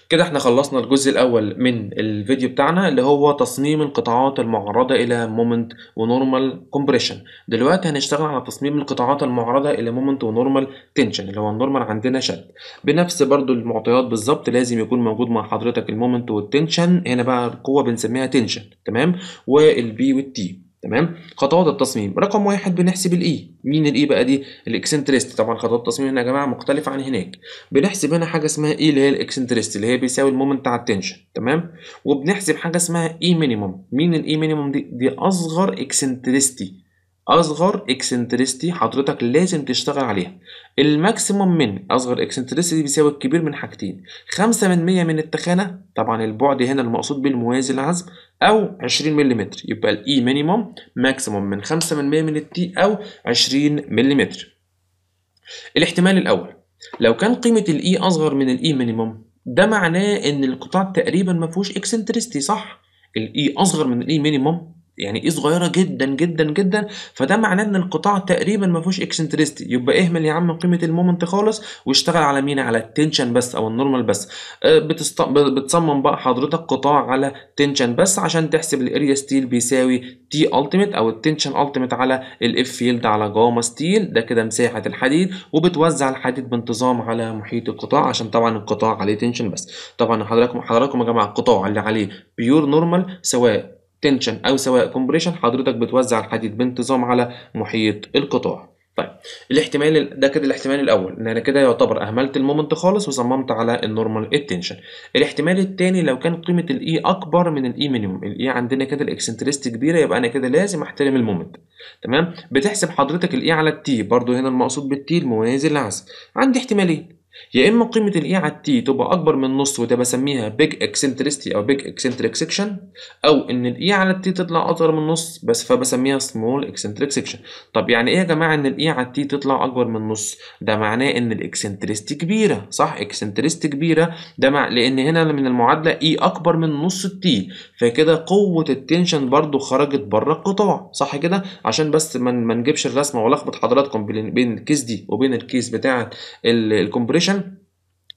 كده احنا خلصنا الجزء الاول من الفيديو بتاعنا اللي هو تصميم القطاعات المعرضة الى مومنت ونورمال كومبريشن دلوقتي هنشتغل على تصميم القطاعات المعرضة الى مومنت ونورمال تنشن اللي هو النورمال عندنا شد بنفس برضو المعطيات بالظبط لازم يكون موجود مع حضرتك المومنت والتنشن هنا بقى القوة بنسميها تنشن تمام والبي والتي تمام خطوات التصميم رقم واحد بنحسب الاي e. مين الاي e بقى دي الاكسنتريست طبعا خطوات التصميم هنا يا جماعه مختلفه عن هناك بنحسب هنا حاجه اسمها اي e اللي هي الاكسنتريست اللي هي بيساوي المومنت على التنشن تمام وبنحسب حاجه اسمها اي مينيمم مين الاي مينيمم دي دي اصغر اكسنتريستي اصغر اكسنتريستي حضرتك لازم تشتغل عليها الماكسيموم من اصغر اكسنتريستي بيساوي الكبير من حاجتين 5% من التخانه طبعا البعد هنا المقصود بالموازي العزم او 20 ملم يبقى الاي مينيموم ماكسيموم من 5% من التي او 20 ملم الاحتمال الاول لو كان قيمه الاي e اصغر من الاي مينيموم e ده معناه ان القطاع تقريبا ما فيهوش اكسنتريستي صح الاي e اصغر من الاي مينيموم يعني ايه صغيره جدا جدا جدا فده معناه ان القطاع تقريبا ما فيهوش اكسنتريستي يبقى اهمل يا عم قيمه المومنت خالص واشتغل على مين على التنشن بس او النورمال بس آه، بتست... بتصمم بقى حضرتك قطاع على تنشن بس عشان تحسب الاريا ستيل بيساوي تي التيميت او التنشن التيميت على الاف فيلد على جاما ستيل ده كده مساحه الحديد وبتوزع الحديد بانتظام على محيط القطاع عشان طبعا القطاع عليه تنشن بس طبعا حضراتكم حضراتكم يا جماعه القطاع اللي عليه بيور نورمال سواء تنشن أو سواء كومبريشن حضرتك بتوزع الحديد بانتظام على محيط القطاع طيب الاحتمال ده كده الاحتمال الاول ان انا كده يعتبر اهملت المومنت خالص وصممت على النورمال التنشن الاحتمال الثاني لو كان قيمه الاي e اكبر من الاي مينيموم الاي عندنا كده الاكسنتريستي كبيره يبقى انا كده لازم احترم المومنت تمام بتحسب حضرتك الاي e على التي برضو هنا المقصود بالتي الموازي للعزم عندي احتمالين يا اما قيمه الاي على e التي تبقى اكبر من نص وده بسميها بيج اكسنتريستي او بيج اكسنتريك سيكشن او ان الاي على e التي تطلع اصغر من نص بس فبسميها سمول اكسنتريك سيكشن طب يعني ايه يا جماعه ان الاي على e التي تطلع اكبر من نص ده معناه ان الاكسنتريستي كبيره صح اكسنتريستي كبيره ده مع لان هنا من المعادله اي اكبر من نص التي فكده قوه التنشن برضو خرجت بره القطاع صح كده عشان بس ما نجيبش الرسمه والخبط حضراتكم بين الكيس دي وبين الكيس بتاعه الكومبريشن information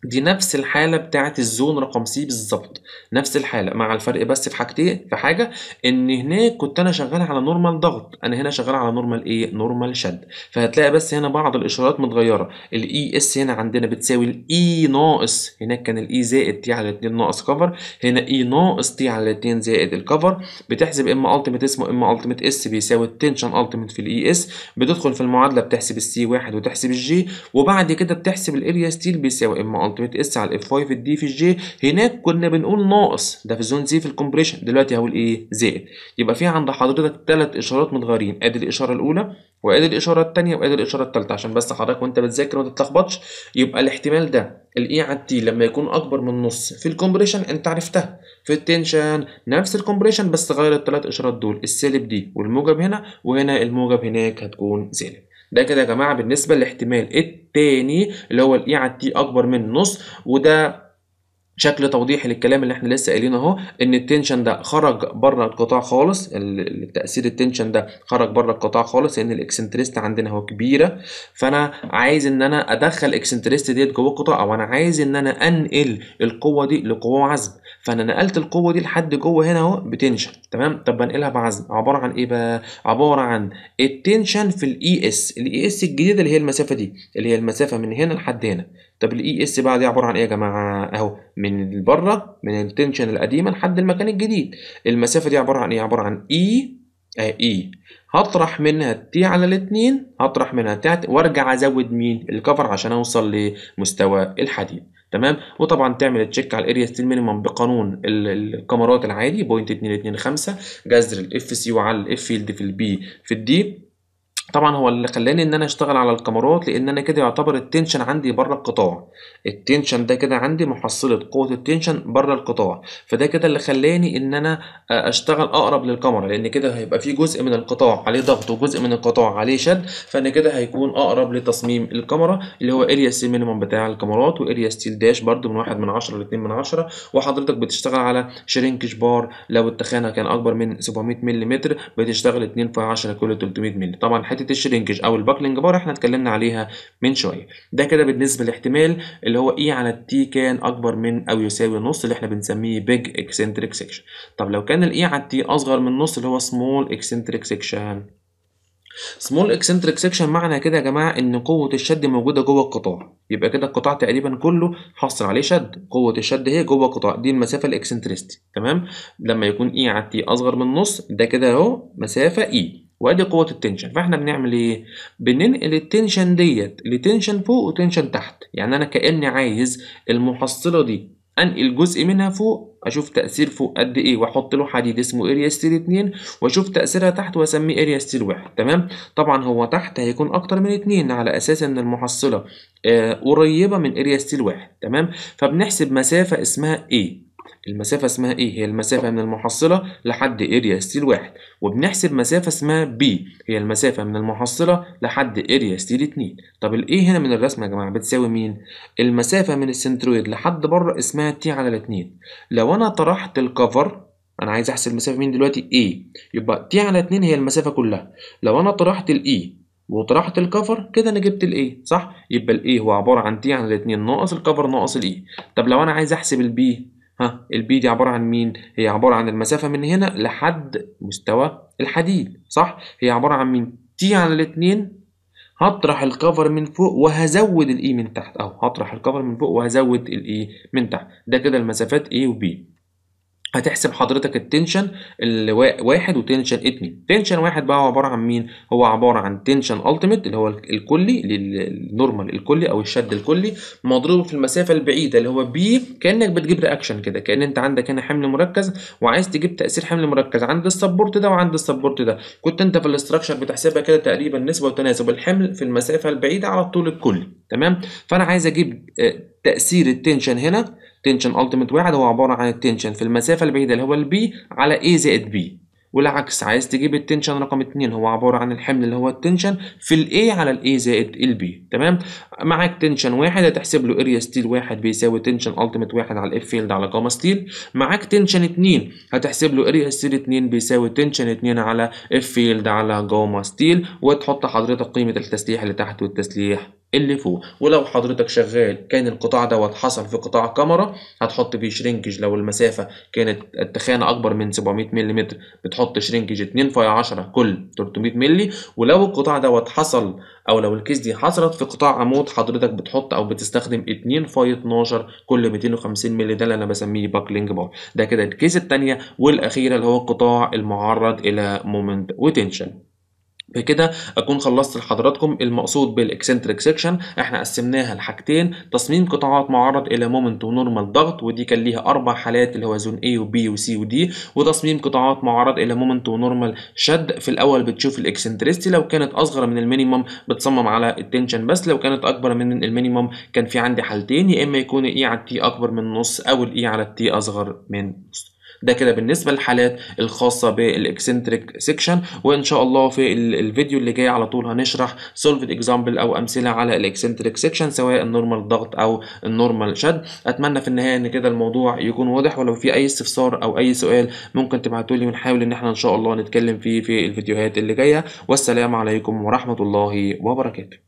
دي نفس الحالة بتاعة الزون رقم سي بالظبط نفس الحالة مع الفرق بس في حاجتين في حاجة ان هناك كنت انا شغال على نورمال ضغط انا هنا شغال على نورمال ايه نورمال شد فهتلاقي بس هنا بعض الاشارات متغيرة الاي اس e هنا عندنا بتساوي الاي e ناقص هناك كان الاي e زائد تي على 2 ناقص كفر هنا اي ناقص تي على 2 زائد الكفر بتحسب اما التيميت اسمه اما التيميت اس بيساوي التنشن التيميت في الاي اس بتدخل في المعادلة بتحسب السي واحد وتحسب الجي وبعد كده بتحسب الاريا ستيل بيساوي اما الالتيميت اس على الاف 5 الدي في الجي هناك كنا بنقول ناقص ده في زون زي في الكومبريشن دلوقتي هقول ايه زائد يبقى في عند حضرتك ثلاث اشارات متغيرين ادي الاشاره الاولى وادي الاشاره الثانيه وادي الاشاره الثالثه عشان بس حضرتك وانت بتذاكر ما تتلخبطش يبقى الاحتمال ده الاي e على التي لما يكون اكبر من نص في الكومبريشن انت عرفتها في التنشن نفس الكومبريشن بس غير الثلاث اشارات دول السالب دي والموجب هنا وهنا الموجب هناك هتكون سالب ده كده يا جماعه بالنسبه للاحتمال التاني اللي هو الاي على e تي اكبر من نص وده شكل توضيحي للكلام اللي احنا لسه قايلينه اهو ان التنشن ده خرج بره القطاع خالص التاثير التنشن ده خرج بره القطاع خالص لان الاكسنتريست عندنا اهو كبيره فانا عايز ان انا ادخل الاكسنتريست ديت جوه القطاع او انا عايز ان انا انقل القوه دي لقوه عزم فانا نقلت القوه دي لحد جوه هنا اهو بتنشن تمام طب بنقلها بعزم عباره عن ايه بقى عباره عن التنشن في الاي اس e الاي اس e الجديده اللي هي المسافه دي اللي هي المسافه من هنا لحد هنا طب الاي اس e بقى دي عباره عن ايه يا جماعه اهو من بره من التنشن القديمه لحد المكان الجديد المسافه دي عباره عن ايه عباره عن اي اي آه، هطرح منها التي على الاتنين هطرح منها تحت وارجع ازود مين الكفر عشان اوصل لمستوى الحديد تمام وطبعا تعمل تشيك على الاريا ستيل مينيمم بقانون الكاميرات العادي 0.225 جذر الاف سي وعلى الاف فيلد في البي في الدي طبعًا هو اللي خلّاني إن أنا أشتغل على الكاميرات، لإن أنا كده يعتبر التنشن عندي برّه القطاع، التنشن ده كده عندي محصّلة قوة التنشن برّه القطاع، فده كده اللي خلّاني إن أنا آه، أشتغل أقرب للكاميرا، لإن كده هيبقى في جزء من القطاع عليه ضغط وجزء من القطاع عليه شد، فأنا كده هيكون أقرب لتصميم الكاميرا اللي هو اريا سي مينيمم بتاع الكاميرات واريا ستيل داش برده من واحد من عشرة ل من عشرة وحضرتك بتشتغل على شرينكش بار لو التخانة كان أكبر من 700 ملم بتشتغل 2/10 كل 300 مللي، طبعًا حته الشرينكج او الباكلنج بار احنا اتكلمنا عليها من شويه ده كده بالنسبه لاحتمال اللي هو اي e على التي كان اكبر من او يساوي نص اللي احنا بنسميه بيج اكسنتريك سيكشن طب لو كان الاي e على التي اصغر من نص اللي هو سمول اكسنتريك سيكشن سمول اكسنتريك سيكشن معنى كده يا جماعه ان قوه الشد موجوده جوه القطاع يبقى كده القطاع تقريبا كله حصل عليه شد قوه الشد هي جوه القطاع دي المسافه الاكسنتريستي تمام لما يكون اي e على تي اصغر من نص ده كده اهو مسافه اي وادي قوه التنشن فاحنا بنعمل ايه بننقل التنشن ديت لتنشن فوق وتنشن تحت يعني انا كاني عايز المحصله دي انقل جزء منها فوق اشوف تاثير فوق قد ايه واحط له حديد اسمه اريا ستيل 2 واشوف تاثيرها تحت واسميه اريا ستيل 1 تمام طبعا هو تحت هيكون اكتر من 2 على اساس ان المحصله آه قريبه من اريا ستيل 1 تمام فبنحسب مسافه اسمها ايه المسافة اسمها ايه؟ هي المسافة من المحصلة لحد اريا ستيل واحد وبنحسب مسافة اسمها بي هي المسافة من المحصلة لحد اريا ستيل اتنين طب الايه هنا من الرسمة يا جماعة بتساوي مين؟ المسافة من السنترويد لحد بره اسمها تي على الاتنين لو انا طرحت الكفر انا عايز احسب مسافة مين دلوقتي؟ اي يبقى تي على اتنين هي المسافة كلها لو انا طرحت الاي e وطرحت الكفر كده انا جبت الايه صح؟ يبقى الايه هو عبارة عن تي على 2 ناقص الكفر ناقص الايه e. طب لو انا عايز احسب البي ها البي دي عبارة عن مين؟ هي عبارة عن المسافة من هنا لحد مستوى الحديد صح؟ هي عبارة عن مين؟ تي على الاتنين هطرح الكفر من فوق وهزود الاي e من تحت اهو هطرح الكفر من فوق وهزود الاي e من تحت ده كده المسافات A وبي هتحسب حضرتك التنشن واحد وتنشن اتنين تنشن واحد بقى هو عبارة عن مين هو عبارة عن تنشن التيميت اللي هو الكلي النورمال الكلي او الشد الكلي مضروب في المسافة البعيدة اللي هو بي كأنك بتجيب رياكشن كده كأن انت عندك هنا حمل مركز وعايز تجيب تأثير حمل مركز عند السبورت ده وعند السبورت ده كنت انت في الاستراكشر بتحسبها كده تقريبا نسبة وتناسب الحمل في المسافة البعيدة على الطول الكلي تمام فانا عايز اجيب آه، تأثير التنشن هنا تنشن التيمت واحد هو عبارة عن التنشن في المسافة البعيدة اللي هو البي على A زائد B والعكس عايز تجيب التنشن رقم 2 هو عبارة عن الحمل اللي هو التنشن في A على A زائد البي تمام معاك تنشن واحد هتحسب له اريا ستيل واحد بيساوي تنشن التيميت واحد على F فيلد على جاما ستيل معاك تنشن 2 هتحسب له اريا ستيل 2 بيساوي تنشن 2 على اف فيلد على جاما ستيل وتحط حضرتك قيمة التسليح اللي تحت والتسليح اللي فوق ولو حضرتك شغال كان القطاع دوت حصل في قطاع كاميرا هتحط فيه شرينكج لو المسافه كانت التخانه اكبر من 700 ملم بتحط شرينكج 2 في 10 كل 300 ملي ولو القطاع دوت حصل او لو الكيس دي حصلت في قطاع عمود حضرتك بتحط او بتستخدم 2 في 12 كل 250 ملي ده اللي انا بسميه باكلينج بار ده كده الكيس الثانيه والاخيره اللي هو القطاع المعرض الى مومنت وتنشن بكده اكون خلصت لحضراتكم المقصود بالاكسنتريك سيكشن احنا قسمناها لحاجتين تصميم قطاعات معرض الى مومنت ونورمال ضغط ودي كان ليها اربع حالات اللي هو زون A وبي وسي ودي وتصميم قطاعات معرض الى مومنت ونورمال شد في الاول بتشوف الاكسنتريستي لو كانت اصغر من المينيمم بتصمم على التنشن بس لو كانت اكبر من المينيمم كان في عندي حالتين يا اما يكون الاي e على التي اكبر من نص او الاي e على التي اصغر من نص ده كده بالنسبه للحالات الخاصه بالاكسنتريك سيكشن وان شاء الله في الفيديو اللي جاي على طول هنشرح سولفد اكزامبل او امثله على الاكسنتريك سيكشن سواء النورمال ضغط او النورمال شد اتمنى في النهايه ان كده الموضوع يكون واضح ولو في اي استفسار او اي سؤال ممكن تبعتوا لي ونحاول ان احنا ان شاء الله نتكلم فيه في الفيديوهات اللي جايه والسلام عليكم ورحمه الله وبركاته